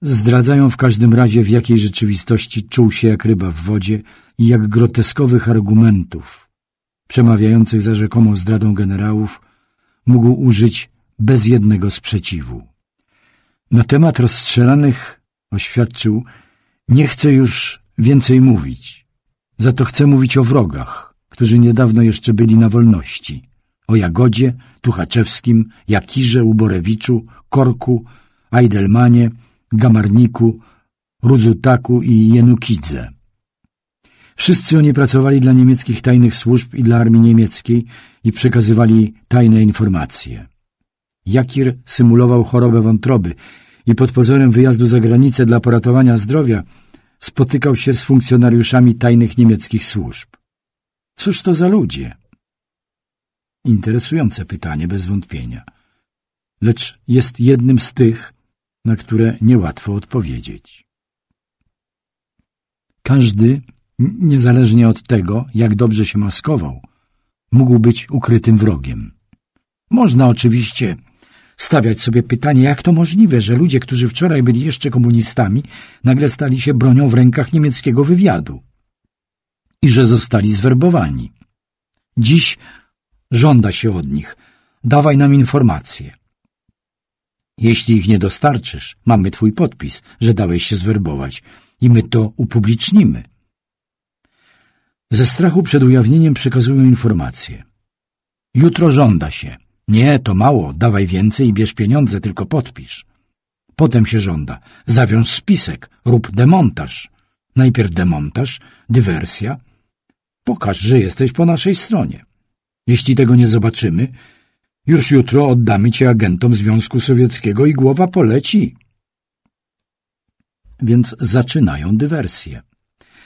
A: zdradzają w każdym razie, w jakiej rzeczywistości czuł się jak ryba w wodzie i jak groteskowych argumentów przemawiających za rzekomą zdradą generałów, mógł użyć bez jednego sprzeciwu. Na temat rozstrzelanych oświadczył, nie chcę już więcej mówić, za to chcę mówić o wrogach, którzy niedawno jeszcze byli na wolności, o Jagodzie, Tuchaczewskim, Jakirze, Uborewiczu, Korku, Ajdelmanie, Gamarniku, Rudzutaku i Jenukidze. Wszyscy oni pracowali dla niemieckich tajnych służb i dla armii niemieckiej i przekazywali tajne informacje. Jakir symulował chorobę wątroby i pod pozorem wyjazdu za granicę dla poratowania zdrowia spotykał się z funkcjonariuszami tajnych niemieckich służb. Cóż to za ludzie? Interesujące pytanie, bez wątpienia. Lecz jest jednym z tych, na które niełatwo odpowiedzieć. Każdy niezależnie od tego, jak dobrze się maskował, mógł być ukrytym wrogiem. Można oczywiście stawiać sobie pytanie, jak to możliwe, że ludzie, którzy wczoraj byli jeszcze komunistami, nagle stali się bronią w rękach niemieckiego wywiadu i że zostali zwerbowani. Dziś żąda się od nich, dawaj nam informacje. Jeśli ich nie dostarczysz, mamy twój podpis, że dałeś się zwerbować i my to upublicznimy. Ze strachu przed ujawnieniem przekazują informacje. Jutro żąda się. Nie, to mało, dawaj więcej i bierz pieniądze, tylko podpisz. Potem się żąda. Zawiąż spisek, rób demontaż. Najpierw demontaż, dywersja. Pokaż, że jesteś po naszej stronie. Jeśli tego nie zobaczymy, już jutro oddamy cię agentom Związku Sowieckiego i głowa poleci. Więc zaczynają dywersję.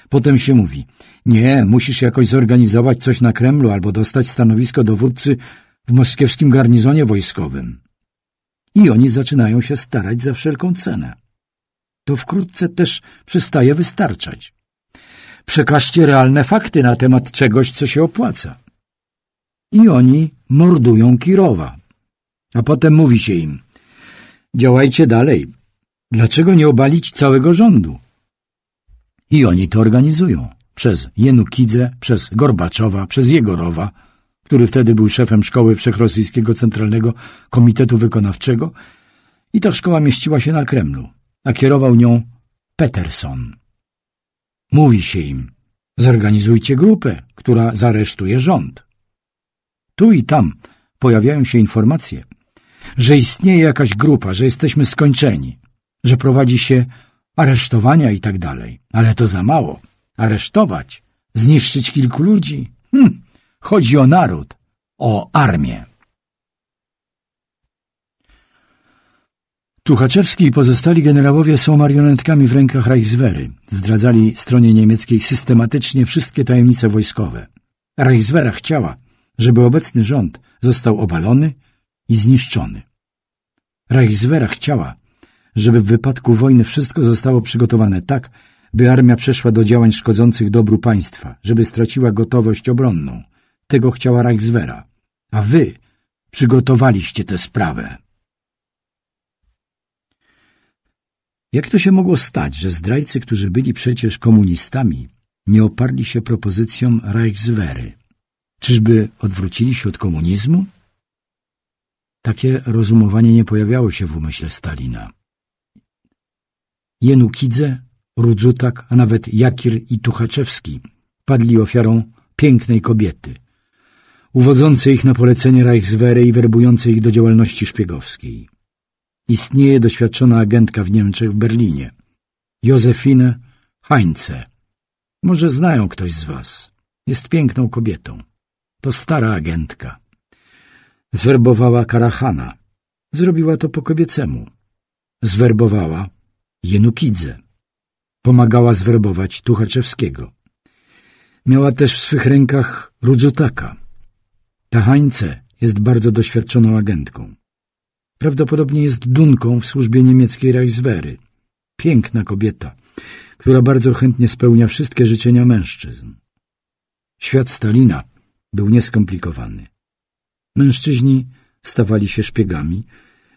A: Potem się mówi, nie, musisz jakoś zorganizować coś na Kremlu albo dostać stanowisko dowódcy w moskiewskim garnizonie wojskowym. I oni zaczynają się starać za wszelką cenę. To wkrótce też przestaje wystarczać. Przekażcie realne fakty na temat czegoś, co się opłaca. I oni mordują Kirowa. A potem mówi się im, działajcie dalej. Dlaczego nie obalić całego rządu? I oni to organizują. Przez Jenukidze, przez Gorbaczowa, przez Jegorowa, który wtedy był szefem szkoły Wszechrosyjskiego Centralnego Komitetu Wykonawczego i ta szkoła mieściła się na Kremlu, a kierował nią Peterson. Mówi się im, zorganizujcie grupę, która zaresztuje rząd. Tu i tam pojawiają się informacje, że istnieje jakaś grupa, że jesteśmy skończeni, że prowadzi się aresztowania i tak dalej. Ale to za mało. Aresztować, zniszczyć kilku ludzi. Hm, chodzi o naród, o armię. Tuchaczewski i pozostali generałowie są marionetkami w rękach Reichswehry. Zdradzali stronie niemieckiej systematycznie wszystkie tajemnice wojskowe. Reichswehra chciała, żeby obecny rząd został obalony i zniszczony. Reichswehra chciała, żeby w wypadku wojny wszystko zostało przygotowane tak, by armia przeszła do działań szkodzących dobru państwa, żeby straciła gotowość obronną. Tego chciała Reichswehra. A wy przygotowaliście tę sprawę. Jak to się mogło stać, że zdrajcy, którzy byli przecież komunistami, nie oparli się propozycjom Reichswehry? Czyżby odwrócili się od komunizmu? Takie rozumowanie nie pojawiało się w umyśle Stalina. Jenukidze, Rudzutak, a nawet Jakir i Tuchaczewski padli ofiarą pięknej kobiety, uwodzącej ich na polecenie Reichswehry i werbującej ich do działalności szpiegowskiej. Istnieje doświadczona agentka w Niemczech, w Berlinie, Józefine Heinze. Może znają ktoś z was. Jest piękną kobietą. To stara agentka. Zwerbowała Karahana. Zrobiła to po kobiecemu. Zwerbowała, Jenukidze. Pomagała zwerbować Tuchaczewskiego. Miała też w swych rękach Rudzutaka. Tahańce jest bardzo doświadczoną agentką. Prawdopodobnie jest dunką w służbie niemieckiej Reichswehry. Piękna kobieta, która bardzo chętnie spełnia wszystkie życzenia mężczyzn. Świat Stalina był nieskomplikowany. Mężczyźni stawali się szpiegami,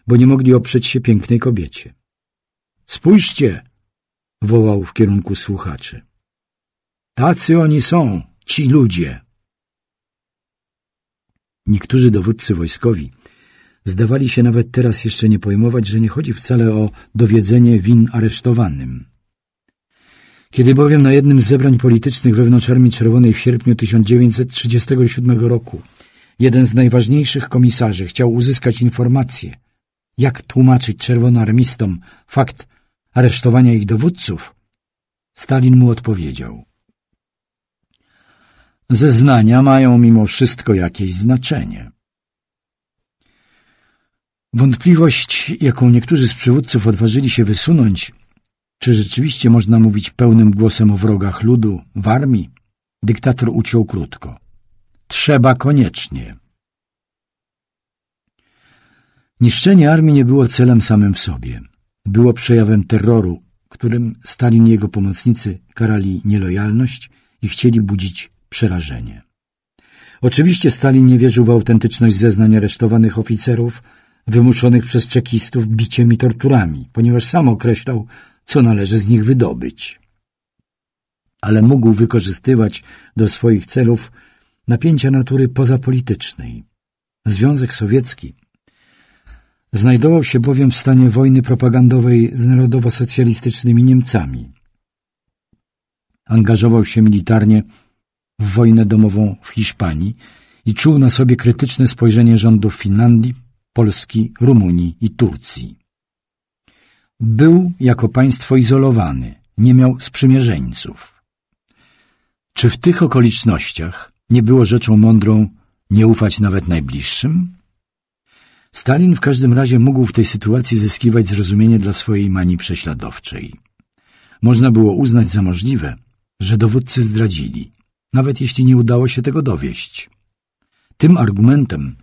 A: bo nie mogli oprzeć się pięknej kobiecie. Spójrzcie! wołał w kierunku słuchaczy. Tacy oni są, ci ludzie. Niektórzy dowódcy wojskowi zdawali się nawet teraz jeszcze nie pojmować, że nie chodzi wcale o dowiedzenie win aresztowanym. Kiedy bowiem na jednym z zebrań politycznych wewnątrz Armii Czerwonej w sierpniu 1937 roku jeden z najważniejszych komisarzy chciał uzyskać informację, jak tłumaczyć czerwonoarmistom fakt aresztowania ich dowódców, Stalin mu odpowiedział. Zeznania mają mimo wszystko jakieś znaczenie. Wątpliwość, jaką niektórzy z przywódców odważyli się wysunąć, czy rzeczywiście można mówić pełnym głosem o wrogach ludu w armii, dyktator uciął krótko. Trzeba koniecznie. Niszczenie armii nie było celem samym w sobie było przejawem terroru, którym Stalin i jego pomocnicy karali nielojalność i chcieli budzić przerażenie. Oczywiście Stalin nie wierzył w autentyczność zeznań aresztowanych oficerów, wymuszonych przez czekistów biciem i torturami, ponieważ sam określał, co należy z nich wydobyć. Ale mógł wykorzystywać do swoich celów napięcia natury pozapolitycznej. Związek Sowiecki Znajdował się bowiem w stanie wojny propagandowej z narodowo-socjalistycznymi Niemcami. Angażował się militarnie w wojnę domową w Hiszpanii i czuł na sobie krytyczne spojrzenie rządów Finlandii, Polski, Rumunii i Turcji. Był jako państwo izolowany, nie miał sprzymierzeńców. Czy w tych okolicznościach nie było rzeczą mądrą nie ufać nawet najbliższym? Stalin w każdym razie mógł w tej sytuacji zyskiwać zrozumienie dla swojej manii prześladowczej. Można było uznać za możliwe, że dowódcy zdradzili, nawet jeśli nie udało się tego dowieść. Tym argumentem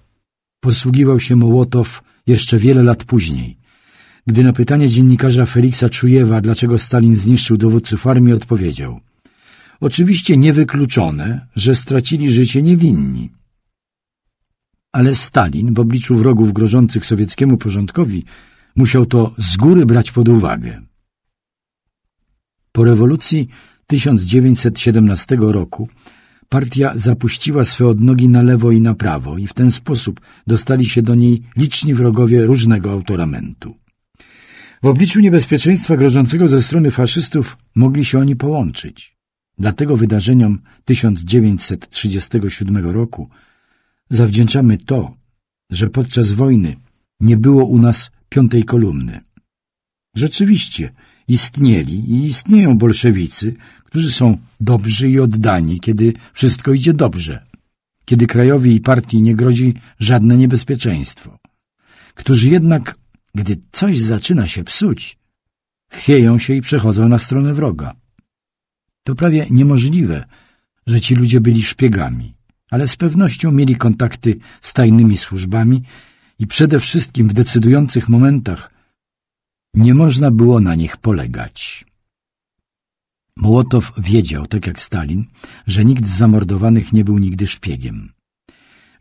A: posługiwał się Mołotow jeszcze wiele lat później, gdy na pytanie dziennikarza Feliksa Czujewa, dlaczego Stalin zniszczył dowódców armii, odpowiedział Oczywiście niewykluczone, że stracili życie niewinni, ale Stalin, w obliczu wrogów grożących sowieckiemu porządkowi, musiał to z góry brać pod uwagę. Po rewolucji 1917 roku partia zapuściła swe odnogi na lewo i na prawo i w ten sposób dostali się do niej liczni wrogowie różnego autoramentu. W obliczu niebezpieczeństwa grożącego ze strony faszystów mogli się oni połączyć. Dlatego wydarzeniom 1937 roku zawdzięczamy to, że podczas wojny nie było u nas piątej kolumny. Rzeczywiście istnieli i istnieją bolszewicy, którzy są dobrzy i oddani, kiedy wszystko idzie dobrze, kiedy krajowi i partii nie grozi żadne niebezpieczeństwo, którzy jednak, gdy coś zaczyna się psuć, chwieją się i przechodzą na stronę wroga. To prawie niemożliwe, że ci ludzie byli szpiegami ale z pewnością mieli kontakty z tajnymi służbami i przede wszystkim w decydujących momentach nie można było na nich polegać. Mołotow wiedział, tak jak Stalin, że nikt z zamordowanych nie był nigdy szpiegiem.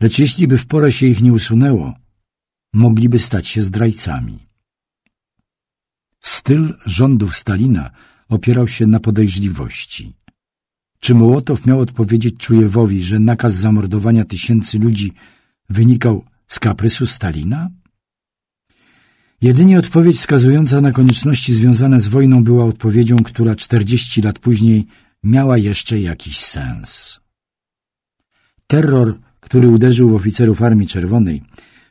A: Lecz jeśli by w porę się ich nie usunęło, mogliby stać się zdrajcami. Styl rządów Stalina opierał się na podejrzliwości. Czy Mołotow miał odpowiedzieć Czujewowi, że nakaz zamordowania tysięcy ludzi wynikał z kaprysu Stalina? Jedynie odpowiedź wskazująca na konieczności związane z wojną była odpowiedzią, która 40 lat później miała jeszcze jakiś sens. Terror, który uderzył w oficerów Armii Czerwonej,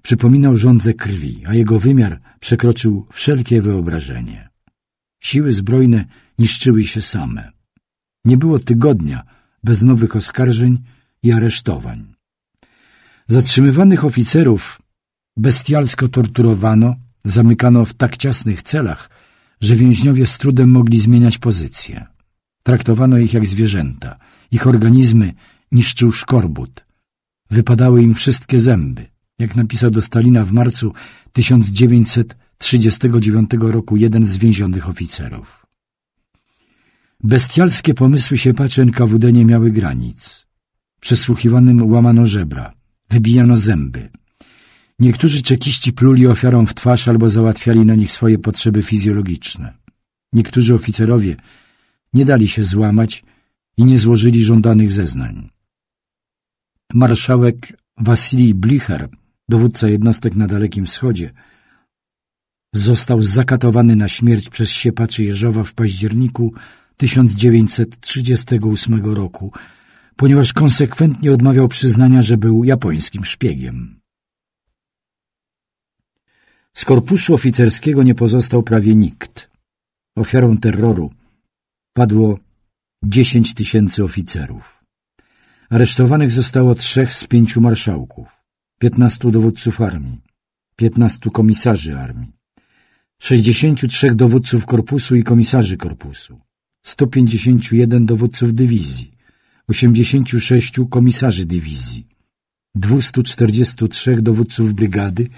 A: przypominał rządzę krwi, a jego wymiar przekroczył wszelkie wyobrażenie. Siły zbrojne niszczyły się same. Nie było tygodnia bez nowych oskarżeń i aresztowań. Zatrzymywanych oficerów bestialsko torturowano, zamykano w tak ciasnych celach, że więźniowie z trudem mogli zmieniać pozycję. Traktowano ich jak zwierzęta, ich organizmy niszczył szkorbut. Wypadały im wszystkie zęby. Jak napisał do Stalina w marcu 1939 roku jeden z więzionych oficerów. Bestialskie pomysły siepaczy NKWD nie miały granic. Przesłuchiwanym łamano żebra, wybijano zęby. Niektórzy czekiści pluli ofiarom w twarz albo załatwiali na nich swoje potrzeby fizjologiczne. Niektórzy oficerowie nie dali się złamać i nie złożyli żądanych zeznań. Marszałek Wasilij Blicher, dowódca jednostek na Dalekim Wschodzie, został zakatowany na śmierć przez siepaczy Jeżowa w październiku 1938 roku, ponieważ konsekwentnie odmawiał przyznania, że był japońskim szpiegiem. Z korpusu oficerskiego nie pozostał prawie nikt. Ofiarą terroru padło 10 tysięcy oficerów. Aresztowanych zostało trzech z pięciu marszałków, 15 dowódców armii, 15 komisarzy armii, 63 dowódców korpusu i komisarzy korpusu, 151 dowódców dywizji, 86 komisarzy dywizji, 243 dowódców brygady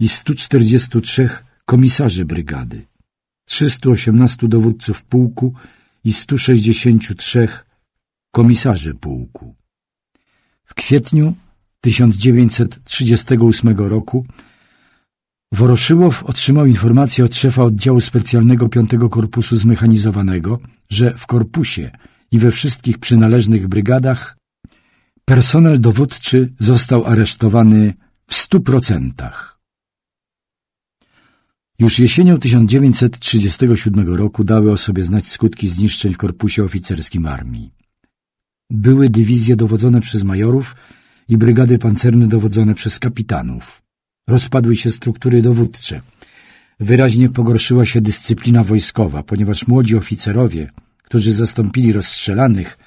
A: i 143 komisarzy brygady, 318 dowódców pułku i 163 komisarzy pułku. W kwietniu 1938 roku Woroszyłow otrzymał informację od szefa oddziału specjalnego V Korpusu Zmechanizowanego, że w korpusie i we wszystkich przynależnych brygadach personel dowódczy został aresztowany w stu procentach. Już jesienią 1937 roku dały o sobie znać skutki zniszczeń w korpusie oficerskim armii. Były dywizje dowodzone przez majorów i brygady pancerne dowodzone przez kapitanów. Rozpadły się struktury dowódcze. Wyraźnie pogorszyła się dyscyplina wojskowa, ponieważ młodzi oficerowie, którzy zastąpili rozstrzelanych,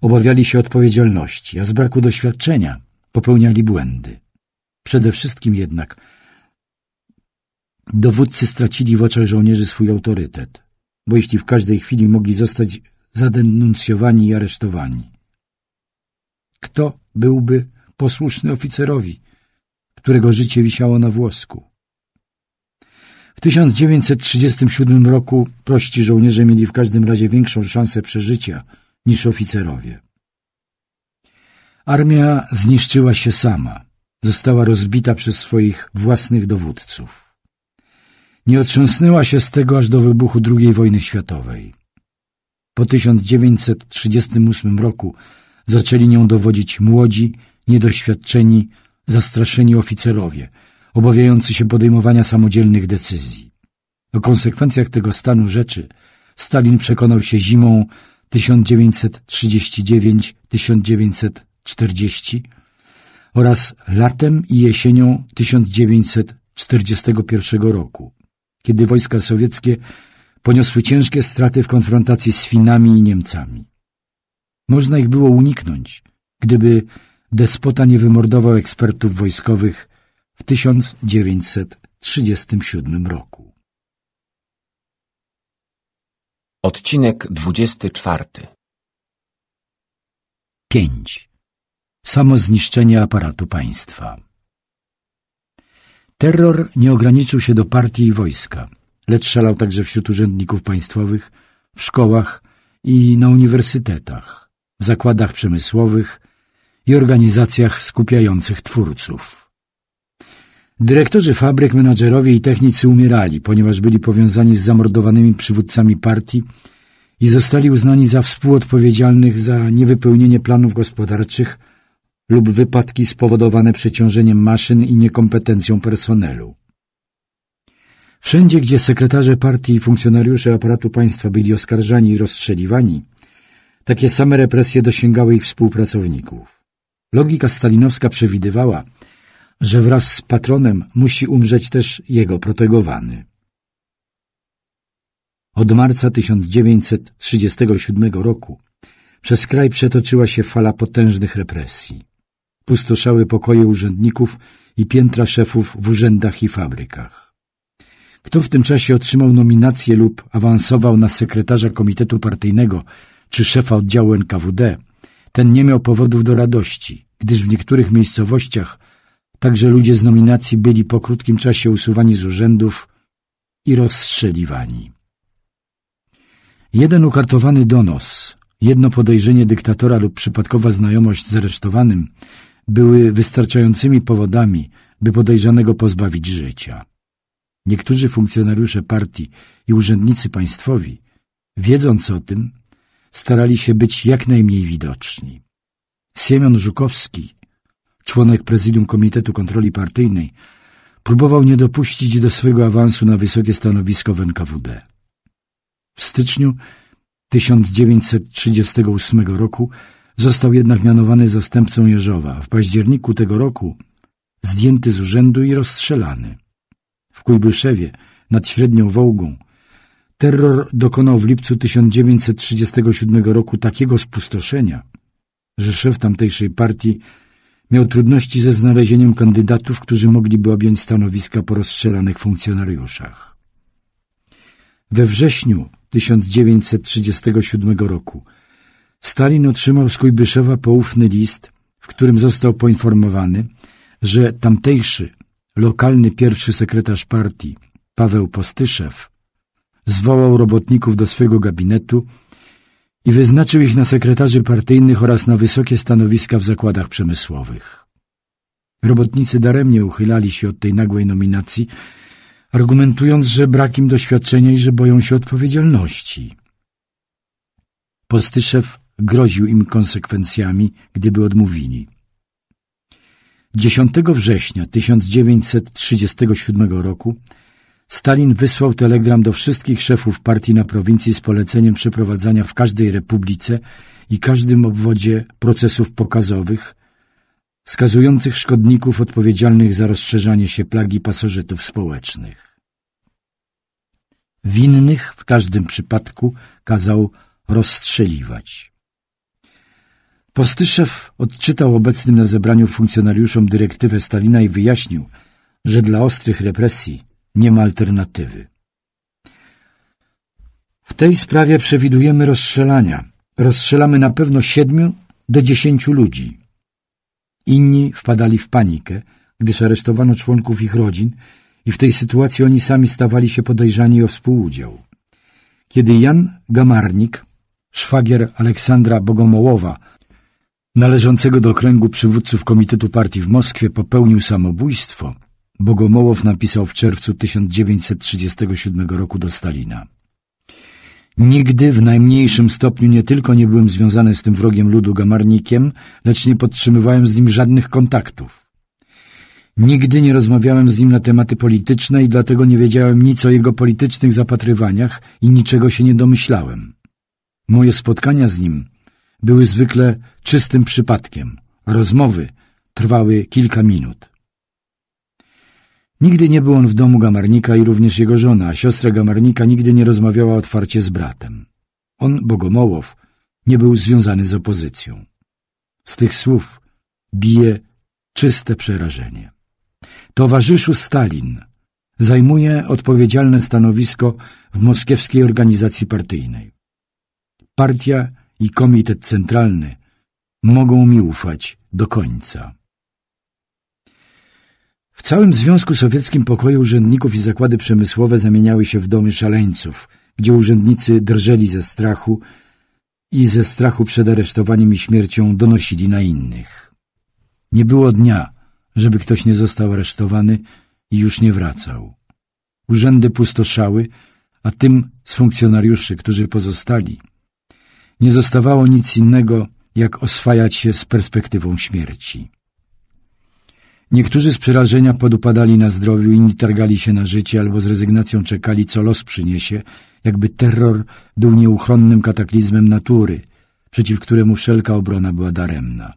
A: obawiali się odpowiedzialności, a z braku doświadczenia popełniali błędy. Przede wszystkim jednak dowódcy stracili w oczach żołnierzy swój autorytet, bo jeśli w każdej chwili mogli zostać zadenuncjowani i aresztowani. Kto byłby posłuszny oficerowi, którego życie wisiało na włosku. W 1937 roku prości żołnierze mieli w każdym razie większą szansę przeżycia niż oficerowie. Armia zniszczyła się sama, została rozbita przez swoich własnych dowódców. Nie otrząsnęła się z tego aż do wybuchu II wojny światowej. Po 1938 roku zaczęli nią dowodzić młodzi, niedoświadczeni zastraszeni oficerowie, obawiający się podejmowania samodzielnych decyzji. O konsekwencjach tego stanu rzeczy Stalin przekonał się zimą 1939-1940 oraz latem i jesienią 1941 roku, kiedy wojska sowieckie poniosły ciężkie straty w konfrontacji z Finami i Niemcami. Można ich było uniknąć, gdyby despota nie wymordował ekspertów wojskowych w 1937 roku. Odcinek 24 5. Samo zniszczenie aparatu państwa Terror nie ograniczył się do partii i wojska, lecz szalał także wśród urzędników państwowych, w szkołach i na uniwersytetach, w zakładach przemysłowych, i organizacjach skupiających twórców. Dyrektorzy fabryk, menadżerowie i technicy umierali, ponieważ byli powiązani z zamordowanymi przywódcami partii i zostali uznani za współodpowiedzialnych za niewypełnienie planów gospodarczych lub wypadki spowodowane przeciążeniem maszyn i niekompetencją personelu. Wszędzie, gdzie sekretarze partii i funkcjonariusze aparatu państwa byli oskarżani i rozstrzeliwani, takie same represje dosięgały ich współpracowników. Logika stalinowska przewidywała, że wraz z patronem musi umrzeć też jego protegowany. Od marca 1937 roku przez kraj przetoczyła się fala potężnych represji. Pustoszały pokoje urzędników i piętra szefów w urzędach i fabrykach. Kto w tym czasie otrzymał nominację lub awansował na sekretarza komitetu partyjnego czy szefa oddziału NKWD – ten nie miał powodów do radości, gdyż w niektórych miejscowościach także ludzie z nominacji byli po krótkim czasie usuwani z urzędów i rozstrzeliwani. Jeden ukartowany donos, jedno podejrzenie dyktatora lub przypadkowa znajomość z aresztowanym były wystarczającymi powodami, by podejrzanego pozbawić życia. Niektórzy funkcjonariusze partii i urzędnicy państwowi, wiedząc o tym, starali się być jak najmniej widoczni. Siemion Żukowski, członek prezydium Komitetu Kontroli Partyjnej, próbował nie dopuścić do swojego awansu na wysokie stanowisko w NKWD. W styczniu 1938 roku został jednak mianowany zastępcą Jeżowa, w październiku tego roku zdjęty z urzędu i rozstrzelany. W Kujbyszewie nad Średnią Wołgą Terror dokonał w lipcu 1937 roku takiego spustoszenia, że szef tamtejszej partii miał trudności ze znalezieniem kandydatów, którzy mogliby objąć stanowiska po rozstrzelanych funkcjonariuszach. We wrześniu 1937 roku Stalin otrzymał z Kujbyszewa poufny list, w którym został poinformowany, że tamtejszy, lokalny pierwszy sekretarz partii, Paweł Postyszew, zwołał robotników do swego gabinetu i wyznaczył ich na sekretarzy partyjnych oraz na wysokie stanowiska w zakładach przemysłowych. Robotnicy daremnie uchylali się od tej nagłej nominacji, argumentując, że brak im doświadczenia i że boją się odpowiedzialności. Postyszew groził im konsekwencjami, gdyby odmówili. 10 września 1937 roku Stalin wysłał telegram do wszystkich szefów partii na prowincji z poleceniem przeprowadzania w każdej republice i każdym obwodzie procesów pokazowych, skazujących szkodników odpowiedzialnych za rozszerzanie się plagi pasożytów społecznych. Winnych w każdym przypadku kazał rozstrzeliwać. Postyszew odczytał obecnym na zebraniu funkcjonariuszom dyrektywę Stalina i wyjaśnił, że dla ostrych represji nie ma alternatywy. W tej sprawie przewidujemy rozstrzelania. Rozstrzelamy na pewno siedmiu do dziesięciu ludzi. Inni wpadali w panikę, gdyż aresztowano członków ich rodzin i w tej sytuacji oni sami stawali się podejrzani o współudział. Kiedy Jan Gamarnik, szwagier Aleksandra Bogomołowa, należącego do kręgu przywódców Komitetu Partii w Moskwie, popełnił samobójstwo, Bogomołow napisał w czerwcu 1937 roku do Stalina. Nigdy w najmniejszym stopniu nie tylko nie byłem związany z tym wrogiem ludu gamarnikiem, lecz nie podtrzymywałem z nim żadnych kontaktów. Nigdy nie rozmawiałem z nim na tematy polityczne i dlatego nie wiedziałem nic o jego politycznych zapatrywaniach i niczego się nie domyślałem. Moje spotkania z nim były zwykle czystym przypadkiem. Rozmowy trwały kilka minut. Nigdy nie był on w domu Gamarnika i również jego żona, siostra Gamarnika, nigdy nie rozmawiała otwarcie z bratem. On, Bogomołow, nie był związany z opozycją. Z tych słów bije czyste przerażenie. Towarzyszu Stalin zajmuje odpowiedzialne stanowisko w moskiewskiej organizacji partyjnej. Partia i Komitet Centralny mogą mi ufać do końca całym Związku Sowieckim pokoje urzędników i zakłady przemysłowe zamieniały się w domy szaleńców, gdzie urzędnicy drżeli ze strachu i ze strachu przed aresztowaniem i śmiercią donosili na innych. Nie było dnia, żeby ktoś nie został aresztowany i już nie wracał. Urzędy pustoszały, a tym z funkcjonariuszy, którzy pozostali, nie zostawało nic innego, jak oswajać się z perspektywą śmierci. Niektórzy z przerażenia podupadali na zdrowiu, inni targali się na życie albo z rezygnacją czekali, co los przyniesie, jakby terror był nieuchronnym kataklizmem natury, przeciw któremu wszelka obrona była daremna.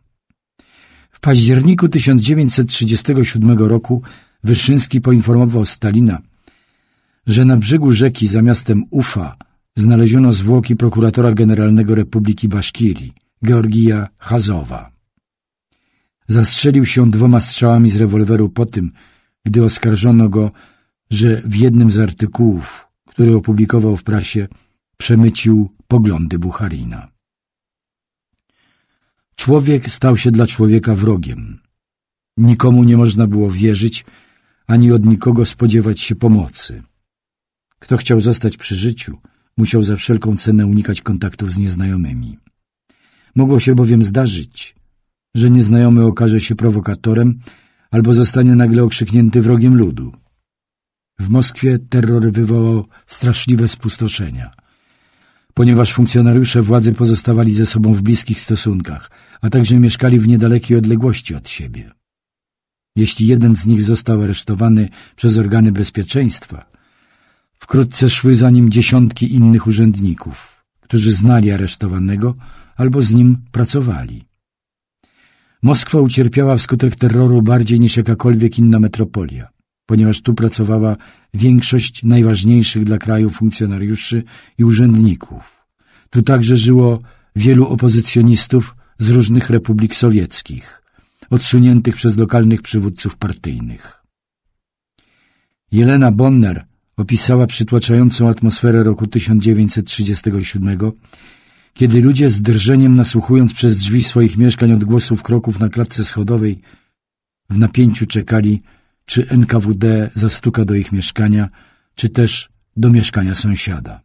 A: W październiku 1937 roku Wyszyński poinformował Stalina, że na brzegu rzeki za miastem Ufa znaleziono zwłoki prokuratora generalnego Republiki Baszkirii, Georgija Hazowa. Zastrzelił się dwoma strzałami z rewolweru po tym, gdy oskarżono go, że w jednym z artykułów, który opublikował w prasie, przemycił poglądy Bucharina. Człowiek stał się dla człowieka wrogiem. Nikomu nie można było wierzyć, ani od nikogo spodziewać się pomocy. Kto chciał zostać przy życiu, musiał za wszelką cenę unikać kontaktów z nieznajomymi. Mogło się bowiem zdarzyć, że nieznajomy okaże się prowokatorem albo zostanie nagle okrzyknięty wrogiem ludu. W Moskwie terror wywołał straszliwe spustoszenia. Ponieważ funkcjonariusze władzy pozostawali ze sobą w bliskich stosunkach, a także mieszkali w niedalekiej odległości od siebie. Jeśli jeden z nich został aresztowany przez organy bezpieczeństwa, wkrótce szły za nim dziesiątki innych urzędników, którzy znali aresztowanego albo z nim pracowali. Moskwa ucierpiała wskutek terroru bardziej niż jakakolwiek inna metropolia, ponieważ tu pracowała większość najważniejszych dla kraju funkcjonariuszy i urzędników. Tu także żyło wielu opozycjonistów z różnych republik sowieckich, odsuniętych przez lokalnych przywódców partyjnych. Jelena Bonner opisała przytłaczającą atmosferę roku 1937 kiedy ludzie z drżeniem nasłuchując przez drzwi swoich mieszkań odgłosów kroków na klatce schodowej, w napięciu czekali, czy NKWD zastuka do ich mieszkania, czy też do mieszkania sąsiada.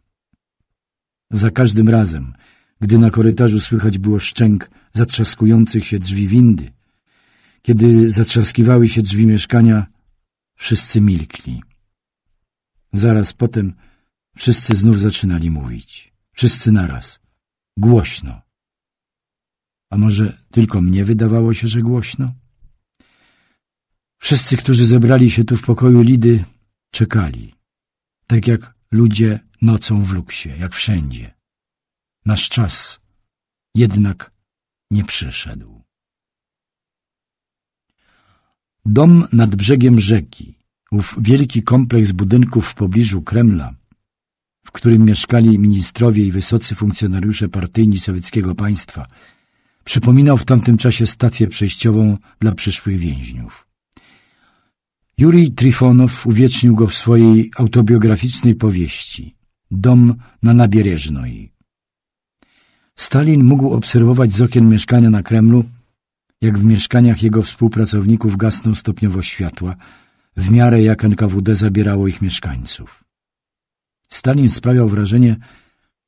A: Za każdym razem, gdy na korytarzu słychać było szczęk zatrzaskujących się drzwi windy, kiedy zatrzaskiwały się drzwi mieszkania, wszyscy milkli. Zaraz potem wszyscy znów zaczynali mówić. Wszyscy naraz. Głośno. A może tylko mnie wydawało się, że głośno? Wszyscy, którzy zebrali się tu w pokoju Lidy, czekali. Tak jak ludzie nocą w luksie, jak wszędzie. Nasz czas jednak nie przyszedł. Dom nad brzegiem rzeki, ów wielki kompleks budynków w pobliżu Kremla, w którym mieszkali ministrowie i wysocy funkcjonariusze partyjni sowieckiego państwa, przypominał w tamtym czasie stację przejściową dla przyszłych więźniów. Jurij Trifonow uwiecznił go w swojej autobiograficznej powieści Dom na Nabiereżnoj. Stalin mógł obserwować z okien mieszkania na Kremlu, jak w mieszkaniach jego współpracowników gasną stopniowo światła, w miarę jak NKWD zabierało ich mieszkańców. Stalin sprawiał wrażenie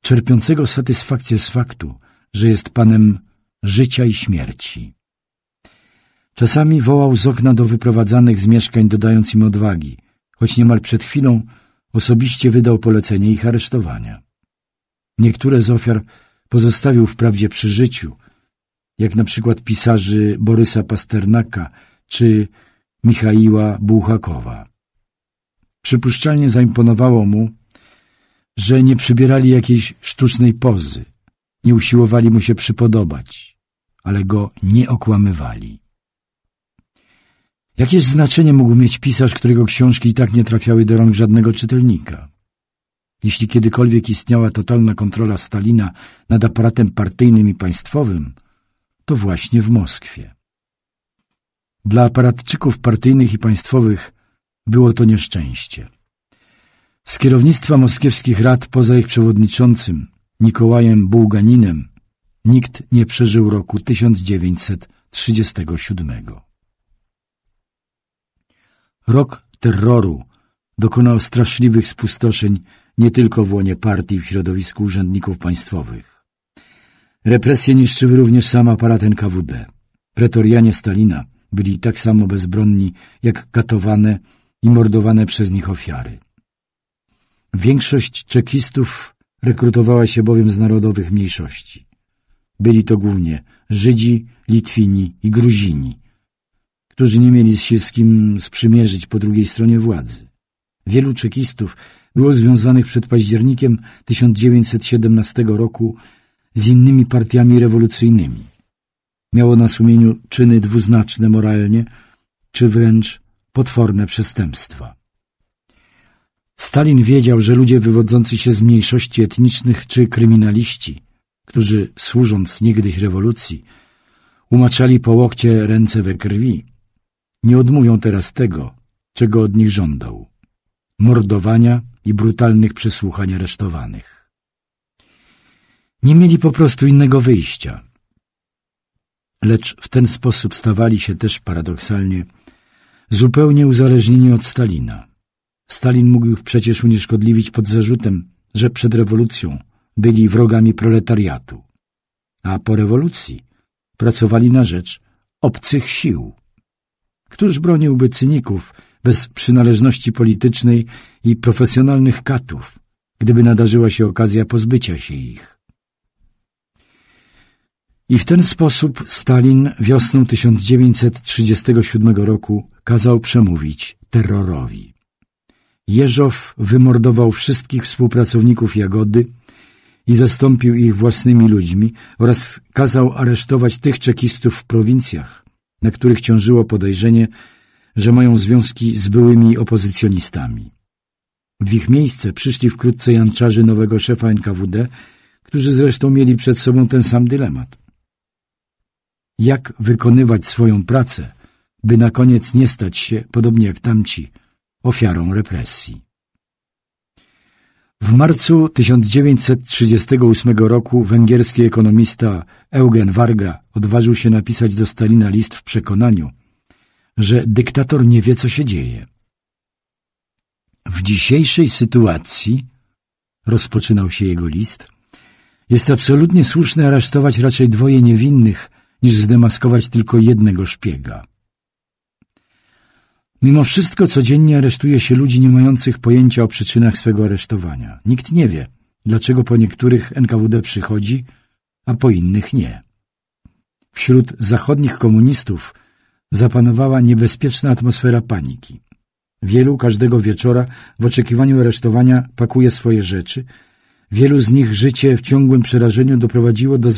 A: czerpiącego satysfakcję z faktu, że jest panem życia i śmierci. Czasami wołał z okna do wyprowadzanych z mieszkań, dodając im odwagi, choć niemal przed chwilą osobiście wydał polecenie ich aresztowania. Niektóre z ofiar pozostawił wprawdzie przy życiu, jak na przykład pisarzy Borysa Pasternaka czy Michaiła Bułhakowa. Przypuszczalnie zaimponowało mu, że nie przybierali jakiejś sztucznej pozy, nie usiłowali mu się przypodobać, ale go nie okłamywali. Jakie znaczenie mógł mieć pisarz, którego książki i tak nie trafiały do rąk żadnego czytelnika? Jeśli kiedykolwiek istniała totalna kontrola Stalina nad aparatem partyjnym i państwowym, to właśnie w Moskwie. Dla aparatczyków partyjnych i państwowych było to nieszczęście. Z kierownictwa moskiewskich rad poza ich przewodniczącym, Nikołajem Bułganinem, nikt nie przeżył roku 1937. Rok terroru dokonał straszliwych spustoszeń nie tylko w łonie partii w środowisku urzędników państwowych. Represje niszczyły również sam aparat NKWD. Pretorianie Stalina byli tak samo bezbronni, jak katowane i mordowane przez nich ofiary. Większość czekistów rekrutowała się bowiem z narodowych mniejszości. Byli to głównie Żydzi, Litwini i Gruzini, którzy nie mieli się z kim sprzymierzyć po drugiej stronie władzy. Wielu czekistów było związanych przed październikiem 1917 roku z innymi partiami rewolucyjnymi. Miało na sumieniu czyny dwuznaczne moralnie, czy wręcz potworne przestępstwa. Stalin wiedział, że ludzie wywodzący się z mniejszości etnicznych czy kryminaliści, którzy służąc niegdyś rewolucji, umaczali po łokcie ręce we krwi, nie odmówią teraz tego, czego od nich żądał – mordowania i brutalnych przesłuchań aresztowanych. Nie mieli po prostu innego wyjścia. Lecz w ten sposób stawali się też paradoksalnie zupełnie uzależnieni od Stalina – Stalin mógł ich przecież unieszkodliwić pod zarzutem, że przed rewolucją byli wrogami proletariatu, a po rewolucji pracowali na rzecz obcych sił. Któż broniłby cyników bez przynależności politycznej i profesjonalnych katów, gdyby nadarzyła się okazja pozbycia się ich? I w ten sposób Stalin wiosną 1937 roku kazał przemówić terrorowi. Jeżow wymordował wszystkich współpracowników Jagody i zastąpił ich własnymi ludźmi oraz kazał aresztować tych czekistów w prowincjach, na których ciążyło podejrzenie, że mają związki z byłymi opozycjonistami. W ich miejsce przyszli wkrótce janczarzy nowego szefa NKWD, którzy zresztą mieli przed sobą ten sam dylemat. Jak wykonywać swoją pracę, by na koniec nie stać się, podobnie jak tamci, ofiarą represji. W marcu 1938 roku węgierski ekonomista Eugen Varga odważył się napisać do Stalina list w przekonaniu, że dyktator nie wie, co się dzieje. W dzisiejszej sytuacji, rozpoczynał się jego list, jest absolutnie słuszne aresztować raczej dwoje niewinnych, niż zdemaskować tylko jednego szpiega. Mimo wszystko codziennie aresztuje się ludzi nie mających pojęcia o przyczynach swego aresztowania. Nikt nie wie, dlaczego po niektórych NKWD przychodzi, a po innych nie. Wśród zachodnich komunistów zapanowała niebezpieczna atmosfera paniki. Wielu każdego wieczora w oczekiwaniu aresztowania pakuje swoje rzeczy. Wielu z nich życie w ciągłym przerażeniu doprowadziło do